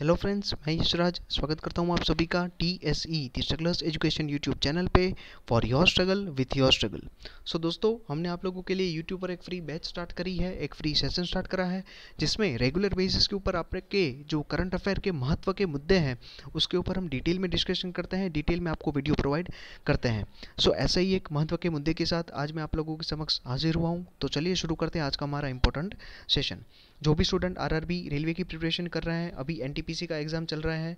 Hello friends मैं यशराज स्वागत करता हूं आप सभी का T S E the strugglers education YouTube channel पे for your struggle with your struggle so दोस्तों हमने आप लोगों के लिए यूट्यूब पर एक फ्री बैच स्टार्ट करी है एक फ्री सेशन स्टार्ट करा है जिसमें रेगुलर बेसिस के ऊपर आपके जो करंट अफेयर के महत्व के मुद्दे हैं उसके ऊपर हम डिटेल में डिस्कशन करते हैं डिटेल में आपको वीडियो प्रोवाइड करते हैं सो so, ऐसे ही एक महत्व के मुद्दे के साथ आज मैं आप लोगों के समक्ष हाजिर हुआ हूँ तो चलिए शुरू करते हैं आज का हमारा इंपॉर्टेंट सेशन जो भी स्टूडेंट आरआरबी रेलवे की प्रिपरेशन कर रहे हैं अभी एनटीपीसी का एग्ज़ाम चल रहा है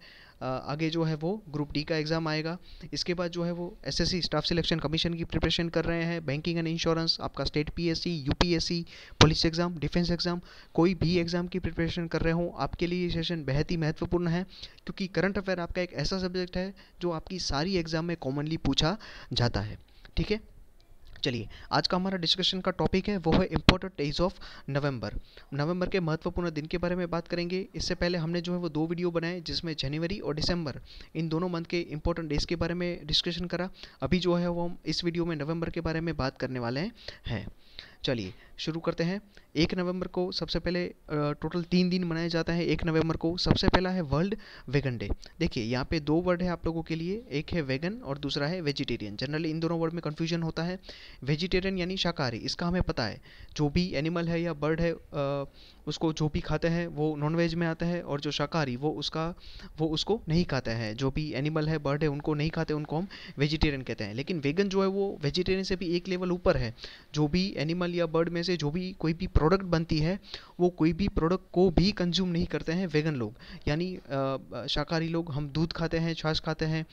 आगे जो है वो ग्रुप डी का एग्ज़ाम आएगा इसके बाद जो है वो एसएससी स्टाफ सिलेक्शन कमीशन की प्रिपरेशन कर रहे हैं बैंकिंग एंड इंश्योरेंस आपका state PSC UPSC police exam defence exam कोई भी एग्ज़ाम की प्रिपरेशन कर रहे हों आपके लिए ये सेशन बेहद ही महत्वपूर्ण है क्योंकि करंट अफेयर आपका एक ऐसा सब्जेक्ट है जो आपकी सारी एग्ज़ाम में कॉमनली पूछा जाता है ठीक है चलिए आज का हमारा डिस्कशन का टॉपिक है वो है इम्पोर्टेंट डेज ऑफ नवंबर नवंबर के महत्वपूर्ण दिन के बारे में बात करेंगे इससे पहले हमने जो है वो दो वीडियो बनाए जिसमें जनवरी और दिसंबर इन दोनों मंथ के इम्पोर्टेंट डेज के बारे में डिस्कशन करा अभी जो है वो हम इस वीडियो में नवंबर के बारे में बात करने वाले हैं, हैं। चलिए शुरू करते हैं एक नवंबर को सबसे पहले टोटल तीन दिन मनाया जाता है एक नवंबर को सबसे पहला है वर्ल्ड वेगन डे देखिए यहाँ पे दो वर्ड है आप लोगों के लिए एक है वेगन और दूसरा है वेजिटेरियन जनरली इन दोनों वर्ड में कन्फ्यूजन होता है वेजिटेरियन यानी शाकाहारी इसका हमें पता है जो भी एनिमल है या बर्ड है उसको जो भी खाते हैं वो नॉनवेज में आता है और जो शाकाहारी वो उसका वो उसको नहीं खाते हैं जो भी एनिमल है बर्ड है उनको नहीं खाते उनको हम वेजिटेरियन कहते हैं लेकिन वेगन जो है वो वेजिटेरियन से भी एक लेवल ऊपर है जो भी एनिमल या बर्ड में से जो भी कोई भी प्रोडक्ट बनती है वो कोई भी प्रोडक्ट को भी कंज्यूम नहीं करते हैं वेगन लोग यानी शाकाहारी लोग हम दूध खाते हैं छाछ खाते हैं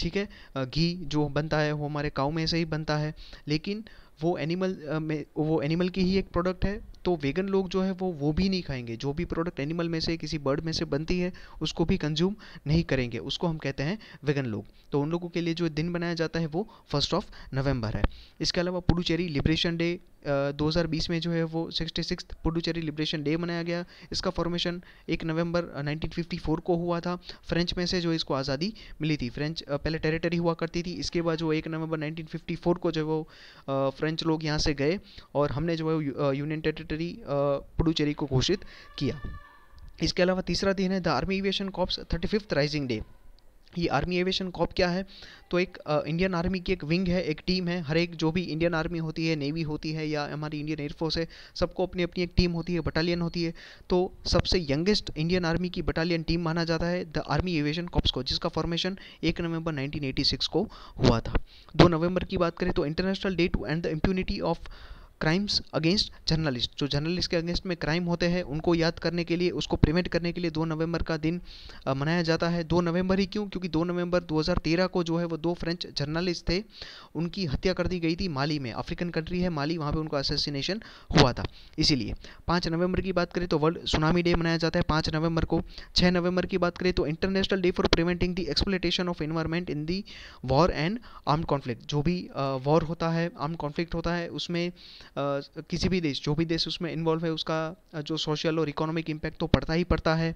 ठीक है घी जो बनता है वो हमारे काऊ में से ही बनता है लेकिन वो एनिमल में वो एनिमल की ही एक प्रोडक्ट है तो वेगन लोग जो है वो वो भी नहीं खाएंगे जो भी प्रोडक्ट एनिमल में से किसी बर्ड में से बनती है उसको भी कंज्यूम नहीं करेंगे उसको हम कहते हैं वेगन लोग तो उन लोगों के लिए जो दिन बनाया जाता है वो फर्स्ट ऑफ नवंबर है इसके अलावा पुडुचेरी लिबरेशन डे दो हज़ार बीस में जो है वो sixty six Puducherry liberation day मनाया गया इसका फॉर्मेशन एक नवंबर 1954 को हुआ था फ्रेंच में से जो इसको आज़ादी मिली थी फ्रेंच पहले टेरिटरी हुआ करती थी इसके बाद जो एक नवंबर 1954 को जो वो फ्रेंच लोग यहाँ से गए और हमने जो है union territory military Puducherry uh, को घोषित किया इसके अलावा तीसरा दिन है the army aviation corps thirty fifth rising day ये आर्मी एविएशन कॉप क्या है तो एक आ, इंडियन आर्मी की एक विंग है एक टीम है हर एक जो भी इंडियन आर्मी होती है नेवी होती है या हमारी इंडियन एयरफोर्स है सबको अपनी अपनी एक टीम होती है बटालियन होती है तो सबसे यंगेस्ट इंडियन आर्मी की बटालियन टीम माना जाता है द आर्मी एविएशन कॉप्स को जिसका फॉर्मेशन एक नवंबर नाइनटीन को हुआ था दो नवंबर की बात करें तो international day to end the impunity of crimes against journalist जो जर्नलिस्ट के अगेंस्ट में क्राइम होते हैं उनको याद करने के लिए उसको प्रिवेंट करने के लिए दो नवंबर का दिन मनाया जाता है दो नवंबर ही क्यों क्योंकि दो नवंबर 2013 को जो है वो दो फ्रेंच जर्नलिस्ट थे उनकी हत्या कर दी गई थी माली में अफ्रीकन कंट्री है माली वहाँ पर उनका असेसिनेशन हुआ था इसीलिए पाँच नवंबर की बात करें तो वर्ल्ड सुनामी डे मनाया जाता है पाँच नवंबर को छः नवंबर की बात करें तो international day for preventing the exploitation of environment in the war and arm conflict जो भी वॉर होता है आर्म कॉन्फ्लिक्ट होता है उसमें किसी भी देश जो भी देश उसमें इन्वॉल्व है उसका जो सोशल और इकोनॉमिक इम्पैक्ट तो पड़ता ही पड़ता है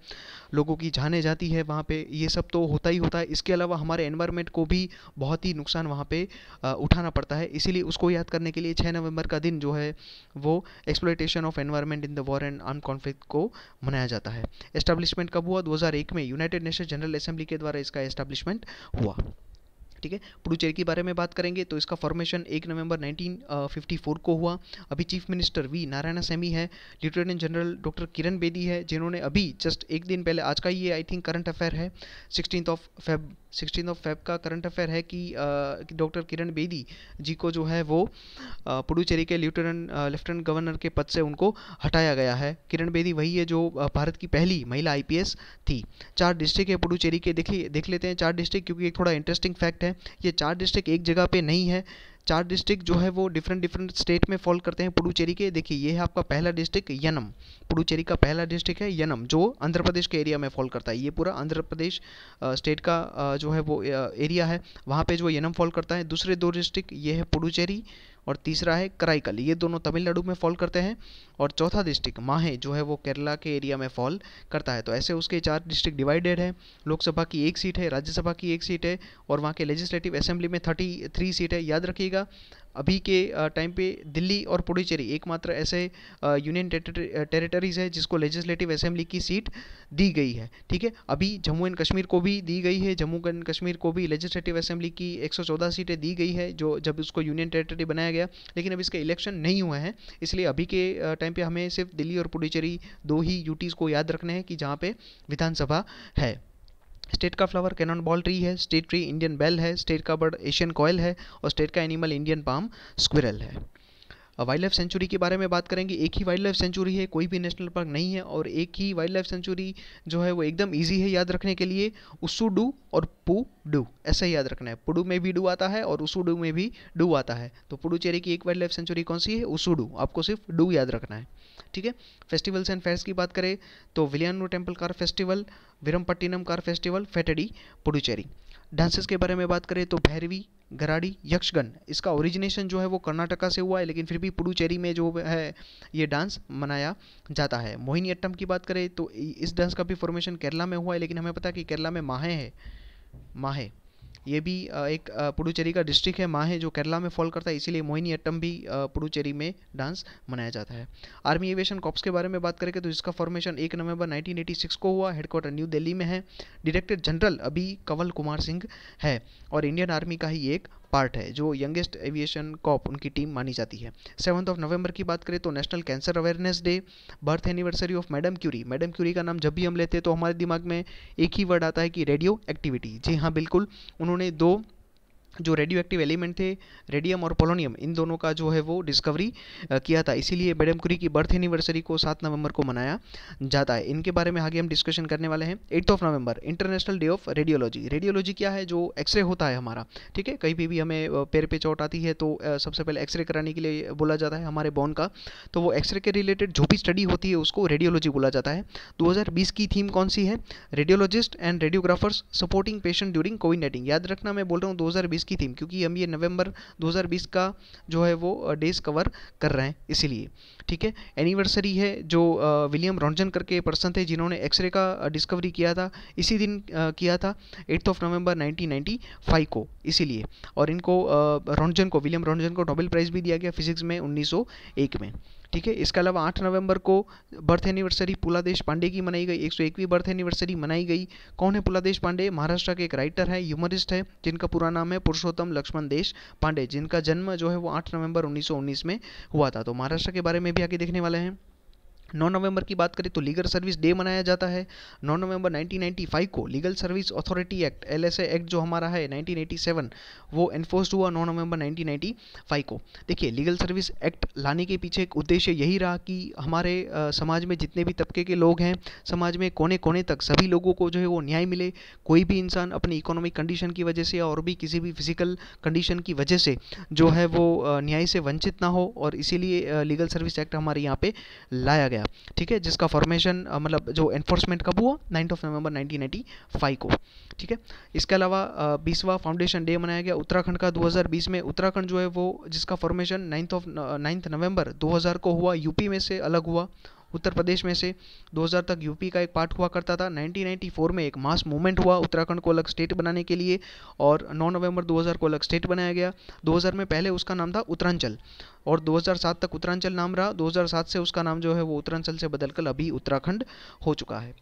लोगों की जाने जाती है वहाँ पे ये सब तो होता ही होता है इसके अलावा हमारे एनवायरमेंट को भी बहुत ही नुकसान वहाँ पे उठाना पड़ता है इसीलिए उसको याद करने के लिए छः नवंबर का दिन जो है वो exploitation of environment in the war and arm conflict को मनाया जाता है एस्टैब्लिशमेंट कब हुआ 2001 में यूनाइटेड नेशन जनरल असेंबली के द्वारा इसका एस्टैब्लिशमेंट हुआ ठीक है पुडुचेरी के बारे में बात करेंगे तो इसका फॉर्मेशन एक नवंबर 1954 को हुआ अभी chief minister V Narayanasamy है lieutenant general doctor Kiran Bedi है जिन्होंने अभी जस्ट एक दिन पहले आज का ये आई थिंक करंट अफेयर है sixteen of Feb sixteen of Feb का करंट अफेयर है कि डॉक्टर किरण बेदी जी को जो है वो पुडुचेरी के लेफ्टिनेंट लेफ्टिनेंट गवर्नर के पद से उनको हटाया गया है किरण बेदी वही है जो भारत की पहली महिला आईपीएस थी चार डिस्ट्रिक्ट है पुडुचेरी के देखिए देख लेते हैं चार डिस्ट्रिक्ट क्योंकि एक थोड़ा इंटरेस्टिंग फैक्ट है ये चार डिस्ट्रिक्ट एक जगह पे नहीं है चार डिस्ट्रिक्ट जो है वो डिफरेंट डिफरेंट स्टेट में फॉल करते हैं पुडुचेरी के देखिए ये है आपका पहला डिस्ट्रिक्ट यनम पुडुचेरी का पहला डिस्ट्रिक्ट है यनम जो आंध्र प्रदेश के एरिया में फॉल करता है ये पूरा आंध्र प्रदेश स्टेट का जो है वो एरिया है वहाँ पर जो यनम फॉल करता है दूसरे दो डिस्ट्रिक्ट ये है पुडुचेरी और तीसरा है कराईकल ये दोनों तमिलनाडु में फॉल करते हैं और चौथा डिस्ट्रिक्ट माहे जो है वो केरला के एरिया में फॉल करता है तो ऐसे उसके चार डिस्ट्रिक्ट डिवाइडेड है लोकसभा की एक सीट है राज्यसभा की एक सीट है और वहाँ के लेजिस्लेटिव असेंबली में थर्टी थ्री सीट है याद रखिएगा देखिएगा अभी के टाइम पे दिल्ली और पुडुचेरी एकमात्र ऐसे यूनियन टेरिटरीज है जिसको लेजिस्लेटिव असेंबली की सीट दी गई है ठीक है अभी जम्मू एंड कश्मीर को भी दी गई है जम्मू एंड कश्मीर को भी लेजिस्लेटिव असेंबली की 114 सीटें दी गई है जो जब उसको यूनियन टेरिटरी बनाया गया लेकिन अब इसका इलेक्शन नहीं हुआ है इसलिए अभी के टाइम पर हमें सिर्फ दिल्ली और पुडुचेरी दो ही यूटीज़ को याद रखने हैं कि जहाँ पर विधानसभा है स्टेट का फ्लावर कैनन बॉल ट्री है स्टेट ट्री इंडियन बेल है स्टेट का बर्ड एशियन कॉयल है और स्टेट का एनिमल इंडियन पाम स्क्विरल है वाइल्ड लाइफ सेंचुरी के बारे में बात करेंगे एक ही वाइल्ड लाइफ सेंचुरी है कोई भी नेशनल पार्क नहीं है और एक ही वाइल्ड लाइफ सेंचुरी जो है वो एकदम ईजी है याद रखने के लिए उसू डू और पू डू ऐसा याद रखना है पुडू में भी डू आता है और उसू डू में भी डू आता है तो पुडुचेरी की एक वाइल्ड लाइफ सेंचुरी कौन सी है उसू डू आपको सिर्फ डू याद रखना है ठीक है फेस्टिवल्स एंड फेयर्स की बात करें तो Villianur temple car festival Veerampattinam car festival फेटेडी पुडुचेरी डांसेस के बारे में बात करें तो भैरवी गराड़ी यक्षगन इसका ओरिजिनेशन जो है वो कर्नाटका से हुआ है लेकिन फिर भी पुडुचेरी में जो है ये डांस मनाया जाता है मोहिनी अट्टम की बात करें तो इस डांस का भी फॉर्मेशन केरला में हुआ है लेकिन हमें पता है कि केरला में माहे है माहे ये भी एक पुडुचेरी का डिस्ट्रिक्ट है माँ है जो केरला में फॉल करता है इसीलिए मोहिनी अट्टम भी पुडुचेरी में डांस मनाया जाता है आर्मी एविएशन कॉप्स के बारे में बात करें तो इसका फॉर्मेशन एक नवंबर 1986 को हुआ हेडक्वार्टर न्यू दिल्ली में है डायरेक्टर जनरल अभी कंवल कुमार सिंह है और इंडियन आर्मी का ही एक पार्ट है जो यंगेस्ट एविएशन कॉप उनकी टीम मानी जाती है सेवन्थ ऑफ नवंबर की बात करें तो national cancer awareness day birth anniversary of madam Curie madam Curie का नाम जब भी हम लेते हैं तो हमारे दिमाग में एक ही वर्ड आता है कि रेडियो एक्टिविटी जी हाँ बिल्कुल उन्होंने दो जो रेडियो एक्टिव एलिमेंट थे रेडियम और पोलोनियम इन दोनों का जो है वो डिस्कवरी किया था इसीलिए मैडम कुरी की बर्थ एनिवर्सरी को सात नवंबर को मनाया जाता है इनके बारे में आगे हम डिस्कशन करने वाले हैं eighth of November international day of radiology radiology क्या है जो एक्सरे होता है हमारा ठीक है कहीं भी, भी हमें पैर पे चोट आती है तो सबसे पहले एक्सरे कराने के लिए बोला जाता है हमारे बॉन का तो वो एक्सरे के रिलेटेड जो भी स्टडी होती है उसको रेडियोलॉजी बोला जाता है दो की थीम कौन सी है radiologist and radiographers supporting patient during COVID nineteen याद रखना मैं बोल रहा हूँ दो की थीम क्योंकि हम ये नवंबर 2020 का जो है वो डेज कवर कर रहे हैं इसीलिए ठीक है एनिवर्सरी है जो विलियम रॉन्जन करके पर्सन थे जिन्होंने एक्सरे का डिस्कवरी किया था इसी दिन किया था एट्थ ऑफ नवंबर 1995 को इसीलिए और इनको रॉन्जन को विलियम रॉन्जन को नोबेल प्राइज़ भी दिया गया फिजिक्स में उन्नीस में ठीक है इसके अलावा आठ नवंबर को बर्थ एनिवर्सरी पुला देश पांडे की मनाई गई एक सौ एकवीं बर्थ एनिवर्सरी मनाई गई कौन है पुला देश पांडे महाराष्ट्र के एक राइटर है ह्यूमरिस्ट है जिनका पूरा नाम है पुरुषोत्तम लक्ष्मण देश पांडे जिनका जन्म जो है वो आठ नवंबर 1919 में हुआ था तो महाराष्ट्र के बारे में भी आगे देखने वाले हैं नौ नवंबर की बात करें तो लीगल सर्विस डे मनाया जाता है नौ नवंबर 1995 को legal service authority act L act जो हमारा है 1987 वो एनफोर्स हुआ नौ नवंबर 1995 को देखिए लीगल सर्विस एक्ट लाने के पीछे एक उद्देश्य यही रहा कि हमारे आ, समाज में जितने भी तबके के लोग हैं समाज में कोने कोने तक सभी लोगों को जो है वो न्याय मिले कोई भी इंसान अपनी इकोनॉमिक कंडीशन की वजह से और भी किसी भी फिजिकल कंडीशन की वजह से जो है वो न्याय से वंचित ना हो और इसीलिए लीगल सर्विस एक्ट हमारे यहाँ पर लाया गया गया ठीक है जिसका फॉर्मेशन मतलब जो एनफोर्समेंट कब हुआ नाइन्थ ऑफ नवंबर 1995 को ठीक है इसके अलावा बीसवा फाउंडेशन डे मनाया गया उत्तराखंड का 2020 में उत्तराखंड जो है वो जिसका formation ninth of ninth November 2000 को हुआ यूपी में से अलग हुआ उत्तर प्रदेश में से 2000 तक यूपी का एक पार्ट हुआ करता था 1994 में एक मास मूवमेंट हुआ उत्तराखंड को अलग स्टेट बनाने के लिए और 9 नवंबर 2000 को अलग स्टेट बनाया गया 2000 में पहले उसका नाम था उत्तरांचल और 2007 तक उत्तरांचल नाम रहा 2007 से उसका नाम जो है वो उत्तरांचल से बदलकर अभी उत्तराखंड हो चुका है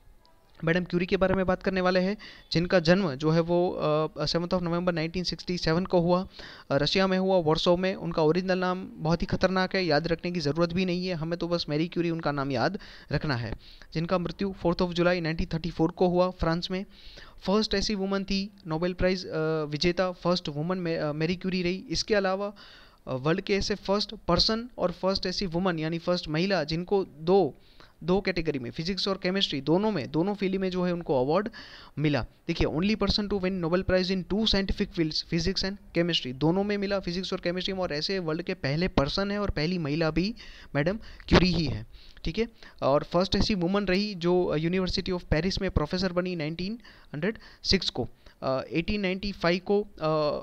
मैडम क्यूरी के बारे में बात करने वाले हैं जिनका जन्म जो है वो सेवन्थ ऑफ नवंबर 1967 को हुआ रशिया में हुआ वर्सो में उनका ओरिजिनल नाम बहुत ही खतरनाक है याद रखने की ज़रूरत भी नहीं है हमें तो बस मैरी क्यूरी उनका नाम याद रखना है जिनका मृत्यु फोर्थ ऑफ जुलाई नाइनटीन को हुआ फ्रांस में फर्स्ट ऐसी वुमन थी नोबेल प्राइज़ विजेता फर्स्ट वुमन मैरी क्यूरी रही इसके अलावा वर्ल्ड के ऐसे फर्स्ट पर्सन और फर्स्ट ऐसी वुमन यानी फर्स्ट महिला जिनको दो दो कैटेगरी में फिजिक्स और केमिस्ट्री दोनों में दोनों फील्ड में जो है उनको अवार्ड मिला देखिए only person to win Nobel prize in two scientific fields physics and chemistry दोनों में मिला फिजिक्स और केमिस्ट्री में और ऐसे वर्ल्ड के पहले पर्सन है और पहली महिला भी मैडम क्यूरी ही है ठीक है और फर्स्ट ऐसी वुमन रही जो यूनिवर्सिटी ऑफ पेरिस में प्रोफेसर बनी नाइनटीन को 1895 को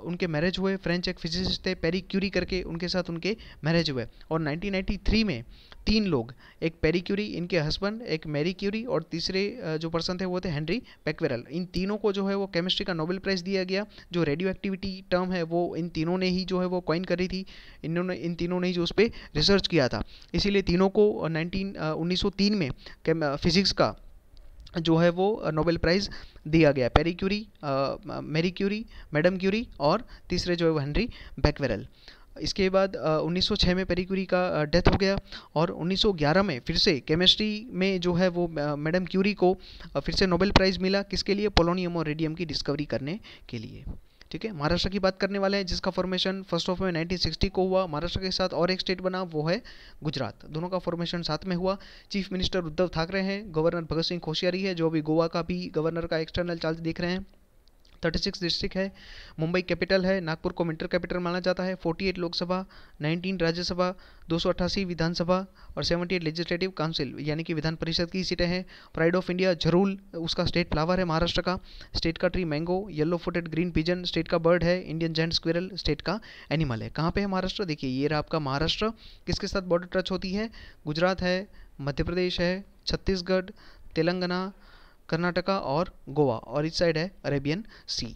उनके मैरिज हुए फ्रेंच एक फिजिसिस्ट थे पेरी क्यूरी करके उनके साथ उनके मैरिज हुए और 1993 में तीन लोग एक पेरी क्यूरी इनके हस्बैंड एक मैरी क्यूरी और तीसरे जो पर्सन थे वो थे हेनरी पैकवेरल इन तीनों को जो है वो केमिस्ट्री का नोबेल प्राइज़ दिया गया जो रेडियो एक्टिविटी टर्म है वो इन तीनों ने ही जो है वो कॉइन करी थी इन्होंने इन तीनों ने ही जो उस पर रिसर्च किया था इसीलिए तीनों को नाइनटीन उन्नीस में फिजिक्स का जो है वो नोबेल प्राइज़ दिया गया Pierre Curie Marie Curie madam Curie और तीसरे जो है वो हेनरी बैकवेरल इसके बाद uh, 1906 में पेरिक्यूरी का डेथ uh, हो गया और 1911 में फिर से केमिस्ट्री में जो है वो मैडम uh, क्यूरी को फिर से नोबेल प्राइज़ मिला किसके लिए पोलोनियम और रेडियम की डिस्कवरी करने के लिए ठीक है महाराष्ट्र की बात करने वाले हैं जिसका फॉर्मेशन फर्स्ट ऑफ में 1960 को हुआ महाराष्ट्र के साथ और एक स्टेट बना वो है गुजरात दोनों का फॉर्मेशन साथ में हुआ चीफ मिनिस्टर उद्धव ठाकरे हैं गवर्नर भगत सिंह कोशियारी है जो अभी गोवा का भी गवर्नर का एक्सटर्नल चार्ज देख रहे हैं थर्टी सिक्स डिस्ट्रिक्ट है मुंबई कैपिटल है नागपुर को विंटर कैपिटल माना जाता है forty eight Lok Sabha nineteen Rajya Sabha दो सौ अट्ठासी विधानसभा और सेवेंटी एट लेजिस्लेटिव काउंसिल यानी कि विधान परिषद की सीटें हैं प्राइड ऑफ इंडिया झरूल उसका स्टेट फ्लावर है महाराष्ट्र का स्टेट का tree mango yellow footed green pigeon state का बर्ड है इंडियन जैंड स्क्वेरल स्टेट का एनिमल है कहाँ पे है महाराष्ट्र देखिए ये रहा आपका महाराष्ट्र किसके साथ बॉर्डर टच होती है गुजरात है मध्य प्रदेश है छत्तीसगढ़ तेलंगाना कर्नाटका और गोवा और इस साइड है अरेबियन सी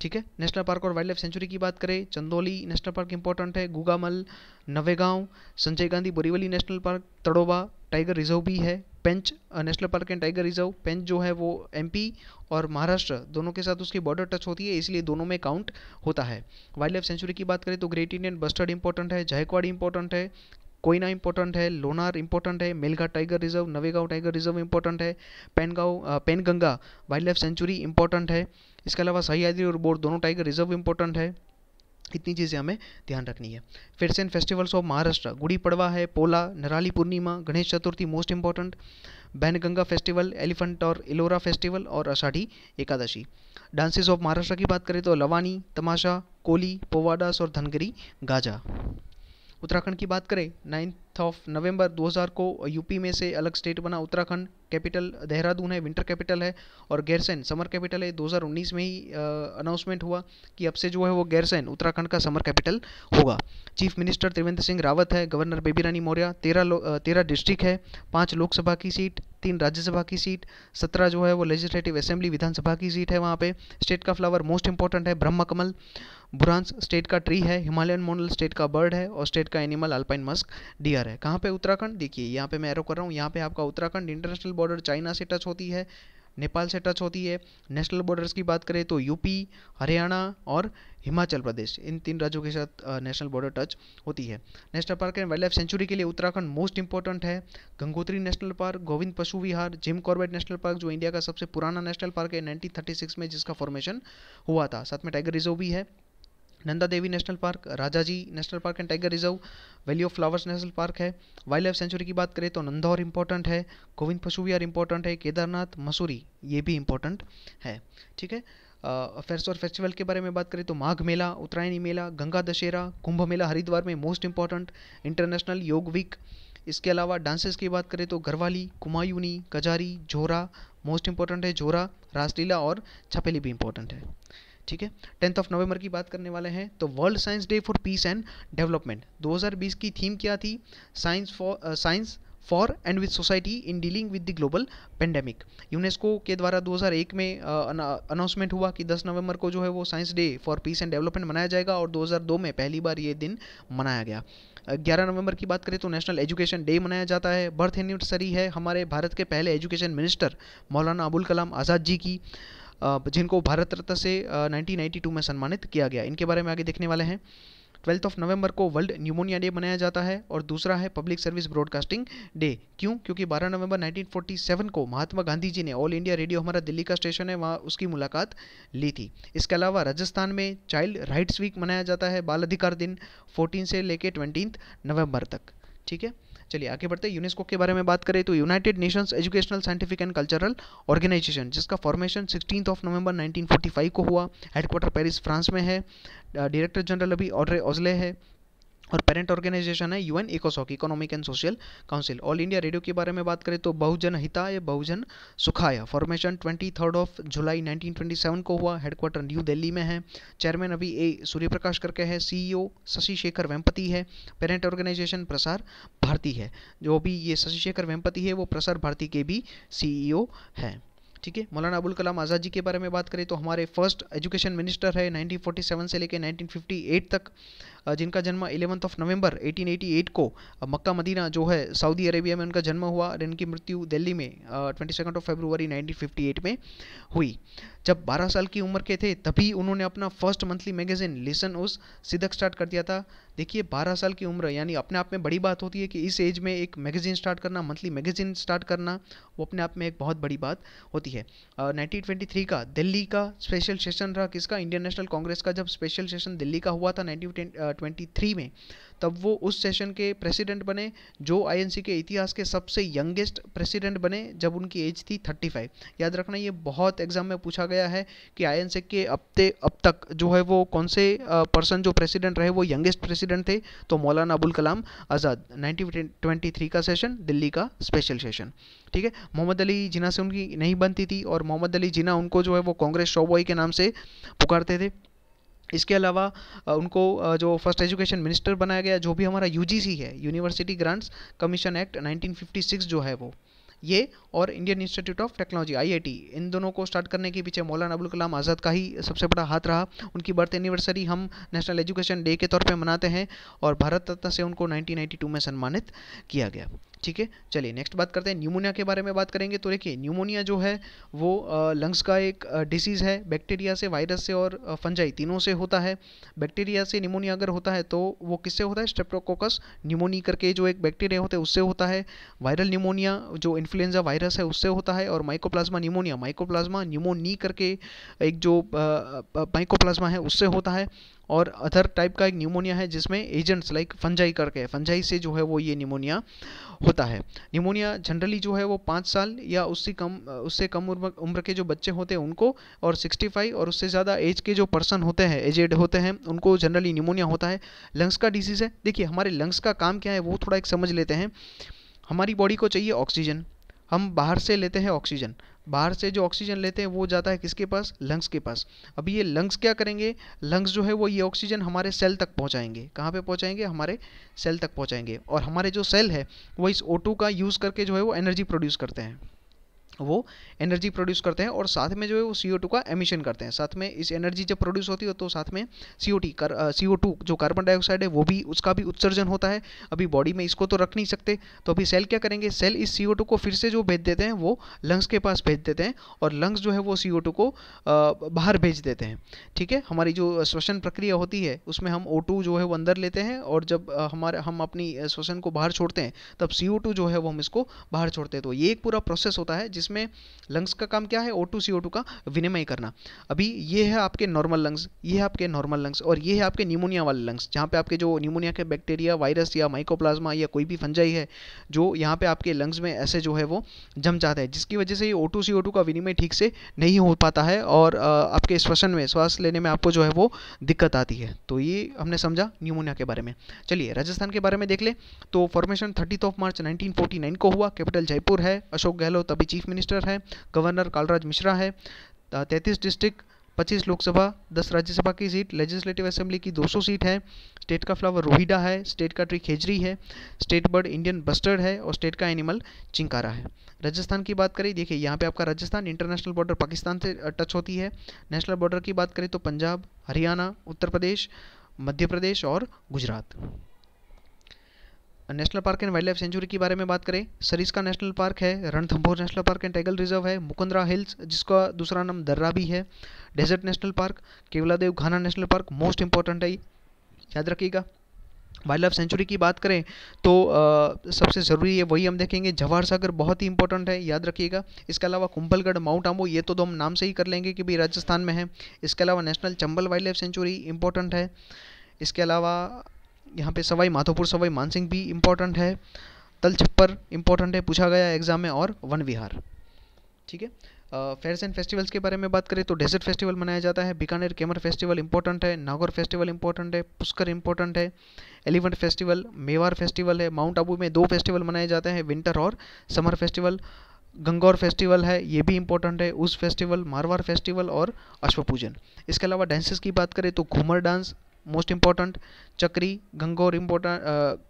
ठीक है नेशनल पार्क और वाइल्ड लाइफ सेंचुरी की बात करें चंदोली नेशनल पार्क इंपॉर्टेंट है Gugamal Navegaon Sanjay Gandhi Borivali national park Tadoba tiger reserve भी है Pench national park and tiger reserve Pench जो है वो एमपी और महाराष्ट्र दोनों के साथ उसकी बॉर्डर टच होती है इसलिए दोनों में काउंट होता है वाइल्ड लाइफ सेंचुरी की बात करें तो ग्रेट इंडियन बस्टर्ड इंपॉर्टेंट है जायकवाड़ इंपॉर्टेंट है कोयना इंपॉर्टेंट है लोनार इंपॉर्टेंट है Melghat tiger reserve Navegaon tiger reserve important है Pengaon Penganga wildlife sanctuary important है इसके अलावा सहयाद्री और बोर्ड दोनों टाइगर रिजर्व इंपॉर्टेंट है इतनी चीज़ें हमें ध्यान रखनी है फिर से in festivals of Maharashtra Gudi Padwa है Pola Narali Purnima Ganesh Chaturthi most important Banganga festival elephant और इलोरा फेस्टिवल और आषाढ़ी एकादशी डांसेस ऑफ महाराष्ट्र की बात करें तो लवानी तमाशा कोली पोवाडास और धनगिरी गाजा उत्तराखंड की बात करें नाइन्थ ऑफ नवंबर 2000 को यूपी में से अलग स्टेट बना उत्तराखंड कैपिटल देहरादून है विंटर कैपिटल है और गैरसैन समर कैपिटल है 2019 में ही अनाउंसमेंट हुआ कि अब से जो है वो गैरसैन उत्तराखंड का समर कैपिटल होगा चीफ मिनिस्टर त्रिवेंद्र सिंह रावत है गवर्नर बेबी रानी मौर्य तेरह तेरह डिस्ट्रिक्ट है पाँच लोकसभा की सीट तीन राज्यसभा की सीट सत्रह जो है वो लेजिस्लेटिव असेंबली विधानसभा की सीट है वहाँ पे स्टेट का फ्लावर मोस्ट इंपॉर्टेंट है ब्रह्म कमल बुरांस स्टेट का ट्री है हिमालयन मोनल स्टेट का बर्ड है और स्टेट का एनिमल अल्पाइन मस्क डियर इधर है कहाँ पे उत्तराखंड देखिए यहाँ पे मैं एरो कर रहा हूँ यहाँ पे आपका उत्तराखंड इंटरनेशनल बॉर्डर चाइना से टच होती है नेपाल से टच होती है नेशनल बॉर्डर्स की बात करें तो यूपी हरियाणा और हिमाचल प्रदेश इन तीन राज्यों के साथ नेशनल बॉर्डर टच होती है national park and wildlife sanctuary के लिए उत्तराखंड मोस्ट इंपॉर्टेंट है Gangotri national park Govind Pashu Vihar Jim Corbett national park जो इंडिया का सबसे पुराना नेशनल पार्क है नाइनटीन में जिसका फॉर्मेशन हुआ था साथ में टाइगर रिजर्व भी है Nanda Devi national park Rajaji national park and tiger reserve valley of flowers national park है वाइल्ड लाइफ सेंचुरी की बात करें तो नंदौर इंपॉर्टेंट है गोविंद पशु विहार इंपॉर्टेंट है केदारनाथ मसूरी ये भी इंपॉर्टेंट है ठीक है फेस्ट और फेस्टिवल के बारे में बात करें तो माघ मेला उत्तरायणी मेला गंगा दशहरा कुंभ मेला हरिद्वार में most important international yoga week इसके अलावा डांसेस की बात करें तो गरवाली कुमायूनी कजारी झोरा मोस्ट इंपॉर्टेंट है झोरा रासलीला और छपेली भी इंपॉर्टेंट है ठीक है टेंथ ऑफ नवंबर की बात करने वाले हैं तो world science day for peace and development 2020 की थीम क्या थी science for science for and with society in dealing with the global pandemic UNESCO के द्वारा 2001 में अनाउंसमेंट हुआ कि 10 नवंबर को जो है वो science day for peace and development मनाया जाएगा और 2002 में पहली बार ये दिन मनाया गया 11 नवंबर की बात करें तो नेशनल एजुकेशन डे मनाया जाता है बर्थ एनिवर्सरी है हमारे भारत के पहले एजुकेशन मिनिस्टर मौलाना अबुल कलाम आज़ाद जी की जिनको भारत रत्न से 1992 में सम्मानित किया गया इनके बारे में आगे देखने वाले हैं ट्वेल्थ ऑफ नवंबर को वर्ल्ड न्यूमोनिया डे मनाया जाता है और दूसरा है पब्लिक सर्विस ब्रॉडकास्टिंग डे क्यों क्योंकि 12 नवंबर 1947 को महात्मा गांधी जी ने ऑल इंडिया रेडियो हमारा दिल्ली का स्टेशन है वहाँ उसकी मुलाकात ली थी इसके अलावा राजस्थान में चाइल्ड राइट्स वीक मनाया जाता है बाल अधिकार दिन फोर्टीन से लेकर ट्वेंटी नवम्बर तक ठीक है चलिए आगे बढ़ते हैं यूनेस्को के बारे में बात करें तो United Nations educational scientific and cultural organisation जिसका फॉर्मेशन सिक्सटीन ऑफ नवंबर 1945 को हुआ हेडक्वार्टर पेरिस फ्रांस में है डायरेक्टर जनरल अभी ऑड्रे ओजले है और पेरेंट ऑर्गेनाइजेशन है यूएन इकोसॉक economic and social council all India radio के बारे में बात करें तो बहुजन हिताय बहुजन सुखाय formation twenty third of July 1927 को हुआ हेडक्वार्टर न्यू दिल्ली में है चेयरमैन अभी ए सूर्यप्रकाश करके है सीईओ शशि शेखर वेम्पति है पेरेंट ऑर्गेनाइजेशन प्रसार भारती है जो भी ये शशि शेखर वेम्पति है वो प्रसार भारती के भी सी e है ठीक है मौलाना अबुल कलाम आज़ाद जी के बारे में बात करें तो हमारे फर्स्ट एजुकेशन मिनिस्टर है 1947 से लेकर 1958 तक जिनका जन्म इलेवंथ ऑफ नवंबर 1888 को मक्का मदीना जो है सऊदी अरेबिया में उनका जन्म हुआ और इनकी मृत्यु दिल्ली में ट्वेंटी सेकेंड ऑफ फेब्रुवरी 1958 में हुई जब 12 साल की उम्र के थे तभी उन्होंने अपना फर्स्ट मंथली मैगजीन लिसन उस सिदक स्टार्ट कर दिया था देखिए 12 साल की उम्र यानी अपने आप में बड़ी बात होती है कि इस एज में एक मैगजीन स्टार्ट करना मंथली मैगजीन स्टार्ट करना वो अपने आप में एक बहुत बड़ी बात होती है नाइनटीन ट्वेंटी थ्री का दिल्ली का स्पेशल सेशन रहा किसका इंडियन नेशनल कांग्रेस का जब स्पेशल सेशन दिल्ली का हुआ था नाइनटीन 2023 में तब वो उस सेशन के प्रेसिडेंट बने जो आईएनसी के इतिहास के सबसे यंगेस्ट प्रेसिडेंट बने जब उनकी एज थी 35 याद रखना ये बहुत एग्जाम में पूछा गया है कि आईएनसी के अब ते अब तक जो है वो कौन से पर्सन जो प्रेसिडेंट रहे वो यंगेस्ट प्रेसिडेंट थे तो मौलाना अबुल कलाम आज़ाद नाइनटीन का सेशन दिल्ली का स्पेशल सेशन ठीक है मोहम्मद अली जिना से उनकी नहीं बनती थी और मोहम्मद अली जिना उनको जो है वो कांग्रेस शॉबॉय के नाम से पुकारते थे इसके अलावा उनको जो फर्स्ट एजुकेशन मिनिस्टर बनाया गया जो भी हमारा यू है यूनिवर्सिटी ग्रांट्स कमीशन एक्ट 1956 जो है वो ये और Indian Institute of Technology IIT इन दोनों को स्टार्ट करने के पीछे मौलाना अबुल कलाम आज़ाद का ही सबसे बड़ा हाथ रहा उनकी बर्थ एनिवर्सरी हम नेशनल एजुकेशन डे के तौर पे मनाते हैं और भारत रत्न से उनको 1992 में सम्मानित किया गया ठीक है चलिए नेक्स्ट बात करते हैं न्यूमोनिया के बारे में बात करेंगे तो देखिए न्यूमोनिया जो है वो लंग्स का एक डिसीज़ है बैक्टीरिया से वायरस से और फंजाई तीनों से होता है बैक्टीरिया से न्यूमोनिया अगर होता है तो वो किससे होता है स्ट्रेप्टोकोकस न्यूमोनी करके जो एक बैक्टीरिया होते हैं उससे होता है वायरल न्यूमोनिया जो इन्फ्लुएंजा वायरस है उससे होता है और माइकोप्लाज्मा न्यूमोनिया माइकोप्लाज्मा न्यूमोनी करके एक जो माइकोप्लाज्मा है उससे होता है और अदर टाइप का एक न्यूमोनिया है जिसमें एजेंट्स लाइक फंजाई करके फंजाई से जो है वो ये निमोनिया होता है निमोनिया जनरली जो है वो पाँच साल या उससे कम उससे कम उम्र उम्र के जो बच्चे होते हैं उनको और सिक्सटी फाइव और उससे ज़्यादा एज के जो पर्सन होते हैं एजेड होते हैं उनको जनरली निमोनिया होता है लंग्स का डिजीज़ है देखिए हमारे लंग्स का काम क्या है वो थोड़ा एक समझ लेते हैं हमारी बॉडी को चाहिए ऑक्सीजन हम बाहर से लेते हैं ऑक्सीजन बाहर से जो ऑक्सीजन लेते हैं वो जाता है किसके पास लंग्स के पास अभी ये लंग्स क्या करेंगे लंग्स जो है वो ये ऑक्सीजन हमारे सेल तक पहुंचाएंगे कहाँ पे पहुंचाएंगे हमारे सेल तक पहुंचाएंगे और हमारे जो सेल है वो इस ओ का यूज़ करके जो है वो एनर्जी प्रोड्यूस करते हैं वो एनर्जी प्रोड्यूस करते हैं और साथ में जो है वो सी का एमिशन करते हैं साथ में इस एनर्जी जब प्रोड्यूस होती है तो साथ में C O T C O two जो कार्बन डाइऑक्साइड है वो भी उसका भी उत्सर्जन होता है अभी बॉडी में इसको तो रख नहीं सकते तो अभी सेल क्या करेंगे सेल इस सी ओ टू को फिर से जो भेज देते हैं वो लंग्स के पास भेज देते हैं और लंग्स जो है वो सी ओ टू को बाहर भेज देते हैं ठीक है हमारी जो श्वसन प्रक्रिया होती है उसमें हम ओ टू जो है वो अंदर लेते हैं और जब हमारे हम अपनी श्वसन को बाहर छोड़ते हैं तब सी ओ टू जो है वो हम इसको बाहर छोड़ते हैं तो ये एक पूरा प्रोसेस होता है जिस जिसमें लंग्स का काम क्या है O two C O to का विनिमय करना अभी ये है आपके नॉर्मल लंग्स ये है आपके नॉर्मल लंग्स और ये है आपके निमोनिया वाले लंग्स जहाँ पे आपके जो निमोनिया के बैक्टीरिया वायरस या माइकोप्लाज्मा या कोई भी फंजाई है जो यहाँ पे आपके लंग्स में ऐसे जो है वो जम जाता है जिसकी वजह से ये O two C O to का विनिमय ठीक से नहीं हो पाता है और आपके श्वसन में श्वास लेने में आपको जो है वो दिक्कत आती है तो ये हमने समझा निमोनिया के बारे में चलिए राजस्थान के बारे में देख ले तो formation thirtieth of March nineteen को हुआ कैपिटल जयपुर है अशोक गहलोत अभी चीफ मिनिस्टर हैं गवर्नर कालराज मिश्रा है तैंतीस डिस्ट्रिक्ट पच्चीस लोकसभा दस राज्यसभा की सीट लेजिस्लेटिव असेंबली की 200 सीट है स्टेट का फ्लावर रोहिडा है स्टेट का ट्री खेजरी है स्टेट बर्ड इंडियन बस्टर्ड है और स्टेट का एनिमल चिंकारा है राजस्थान की बात करें देखिए यहाँ पे आपका राजस्थान इंटरनेशनल बॉर्डर पाकिस्तान से टच होती है नेशनल बॉर्डर की बात करें तो पंजाब हरियाणा उत्तर प्रदेश मध्य प्रदेश और Gujarat national park and wildlife sanctuary के बारे में बात करें सरिस्का नेशनल पार्क है Ranthambore national park and tiger reserve है मुकुंदरा हिल्स जिसका दूसरा नाम दर्रा भी है desert national park Keoladeo Ghana national park most important है याद रखिएगा वाइल्ड लाइफ सेंचुरी की बात करें तो आ, सबसे ज़रूरी है वही हम देखेंगे जवाहर सागर बहुत ही इंपॉर्टेंट है याद रखिएगा इसके अलावा कुंभलगढ़ माउंट आबू ये तो, तो हम नाम से ही कर लेंगे कि भाई राजस्थान में है इसके अलावा national Chambal wildlife sanctuary important है इसके अलावा यहाँ पे सवाई माधोपुर सवाई मानसिंह भी इम्पोर्टेंट है तल छप्पर इम्पोर्टेंट है पूछा गया एग्जाम में और वन विहार ठीक है फेयर्स एंड फेस्टिवल्स के बारे में बात करें तो डेजर्ट फेस्टिवल मनाया जाता है बीकानेर केमर फेस्टिवल इंपॉर्टेंट है नागौर फेस्टिवल इंपॉर्टेंट है पुष्कर इंपॉर्टेंट है एलिफेंट फेस्टिवल मेवार फेस्टिवल है माउंट आबू में दो फेस्टिवल मनाए जाते हैं विंटर और समर फेस्टिवल गंगौर फेस्टिवल है ये भी इंपॉर्टेंट है उस फेस्टिवल मारवार फेस्टिवल और अश्व पूजन इसके अलावा डांसेस की बात करें तो घूमर डांस मोस्ट इम्पॉर्टेंट चक्री गंगोर इम्पोर्टेंट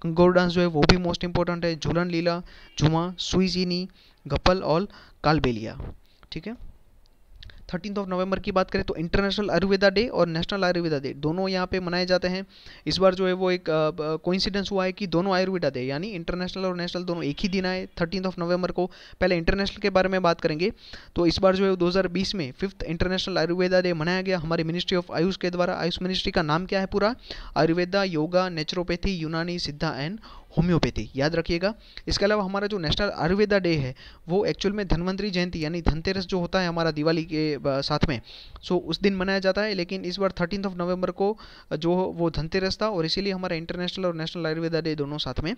गंगोर डांस जो है वो भी मोस्ट इम्पॉर्टेंट है झूलन लीला झुमा सुई जीनी घपल और कालबेलिया ठीक है थर्टीन ऑफ नवंबर की बात करें तो इंटरनेशनल आयुर्वेदा डे और नेशनल आयुर्वेदा डे दोनों यहाँ पे मनाए जाते हैं इस बार जो है वो एक कोइंसिडेंस हुआ है कि दोनों आयुर्वेदा डे यानी इंटरनेशनल और नेशनल दोनों एक ही दिन आए थर्टीन ऑफ नवंबर को पहले इंटरनेशनल के बारे में बात करेंगे तो इस बार जो है दो में फिफ्थ इंटरनेशनल आयुर्वेदा डे मनाया गया हमारे मिनिस्ट्री ऑफ आयुष के द्वारा आयुष मिनिस्ट्री का नाम क्या है पूरा Ayurveda yoga naturopathy Unani Siddha and homeopathy याद रखिएगा इसके अलावा हमारा जो नेशनल आयुर्वेदा डे है वो एक्चुअल में धनवंतरी जयंती यानी धनतेरस जो होता है हमारा दिवाली के साथ में सो उस दिन मनाया जाता है लेकिन इस बार थर्टीन ऑफ नवंबर को जो वो धनतेरस था और इसीलिए हमारा इंटरनेशनल और नेशनल आयुर्वेदा डे दोनों साथ में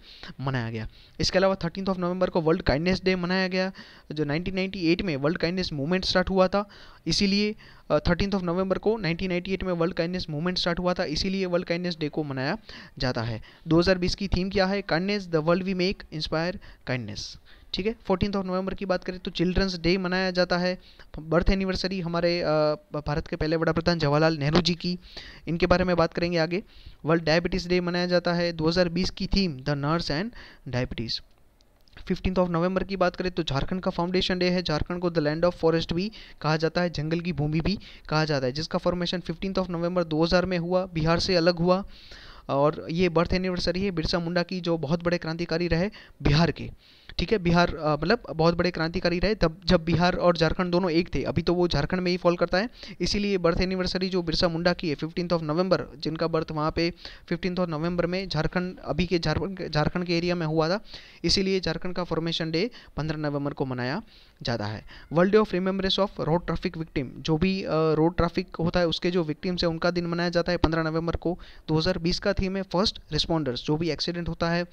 मनाया गया इसके अलावा थर्टीन ऑफ नवंबर को वर्ल्ड काइंडनेस डे मनाया गया जो नाइनटीन में वर्ल्ड काइंडनेस मूवमेंट स्टार्ट हुआ था इसीलिए थर्टीन ऑफ नवंबर को 1998 में वर्ल्ड काइंडनेस मूवमेंट स्टार्ट हुआ था इसीलिए वर्ल्ड काइंडनेस डे को मनाया जाता है 2020 की थीम क्या है kindness the world we make inspire kindness ठीक है फोर्टीन ऑफ नवंबर की बात करें तो चिल्ड्रंस डे मनाया जाता है बर्थ एनिवर्सरी हमारे भारत के पहले वड़ा प्रधान जवाहरलाल नेहरू जी की इनके बारे में बात करेंगे आगे वर्ल्ड डायबिटीज़ डे मनाया जाता है 2020 की theme the nurse and diabetes fifteen of November की बात करें तो झारखंड का फाउंडेशन डे है झारखंड को द लैंड ऑफ फॉरेस्ट भी कहा जाता है जंगल की भूमि भी कहा जाता है जिसका फॉर्मेशन फिफ्टीन ऑफ नवंबर 2000 में हुआ बिहार से अलग हुआ और ये बर्थ एनिवर्सरी है बिरसा मुंडा की जो बहुत बड़े क्रांतिकारी रहे बिहार के ठीक है बिहार मतलब बहुत बड़े क्रांतिकारी रहे तब जब बिहार और झारखंड दोनों एक थे अभी तो वो झारखंड में ही फॉल करता है इसीलिए बर्थ एनिवर्सरी जो बिरसा मुंडा की है फिफ्टीन ऑफ नवंबर जिनका बर्थ वहाँ पे फिफ्टीन ऑफ नवंबर में झारखंड अभी के झारखंड के एरिया में हुआ था इसीलिए झारखंड का फॉर्मेशन डे पंद्रह नवंबर को मनाया ज़्यादा है world day of remembrance of road traffic victim जो भी रोड ट्रैफिक होता है उसके जो विक्टिम्स हैं उनका दिन मनाया जाता है पंद्रह नवंबर को 2020 का थीम है फर्स्ट रिस्पॉन्डर्स जो भी एक्सीडेंट होता है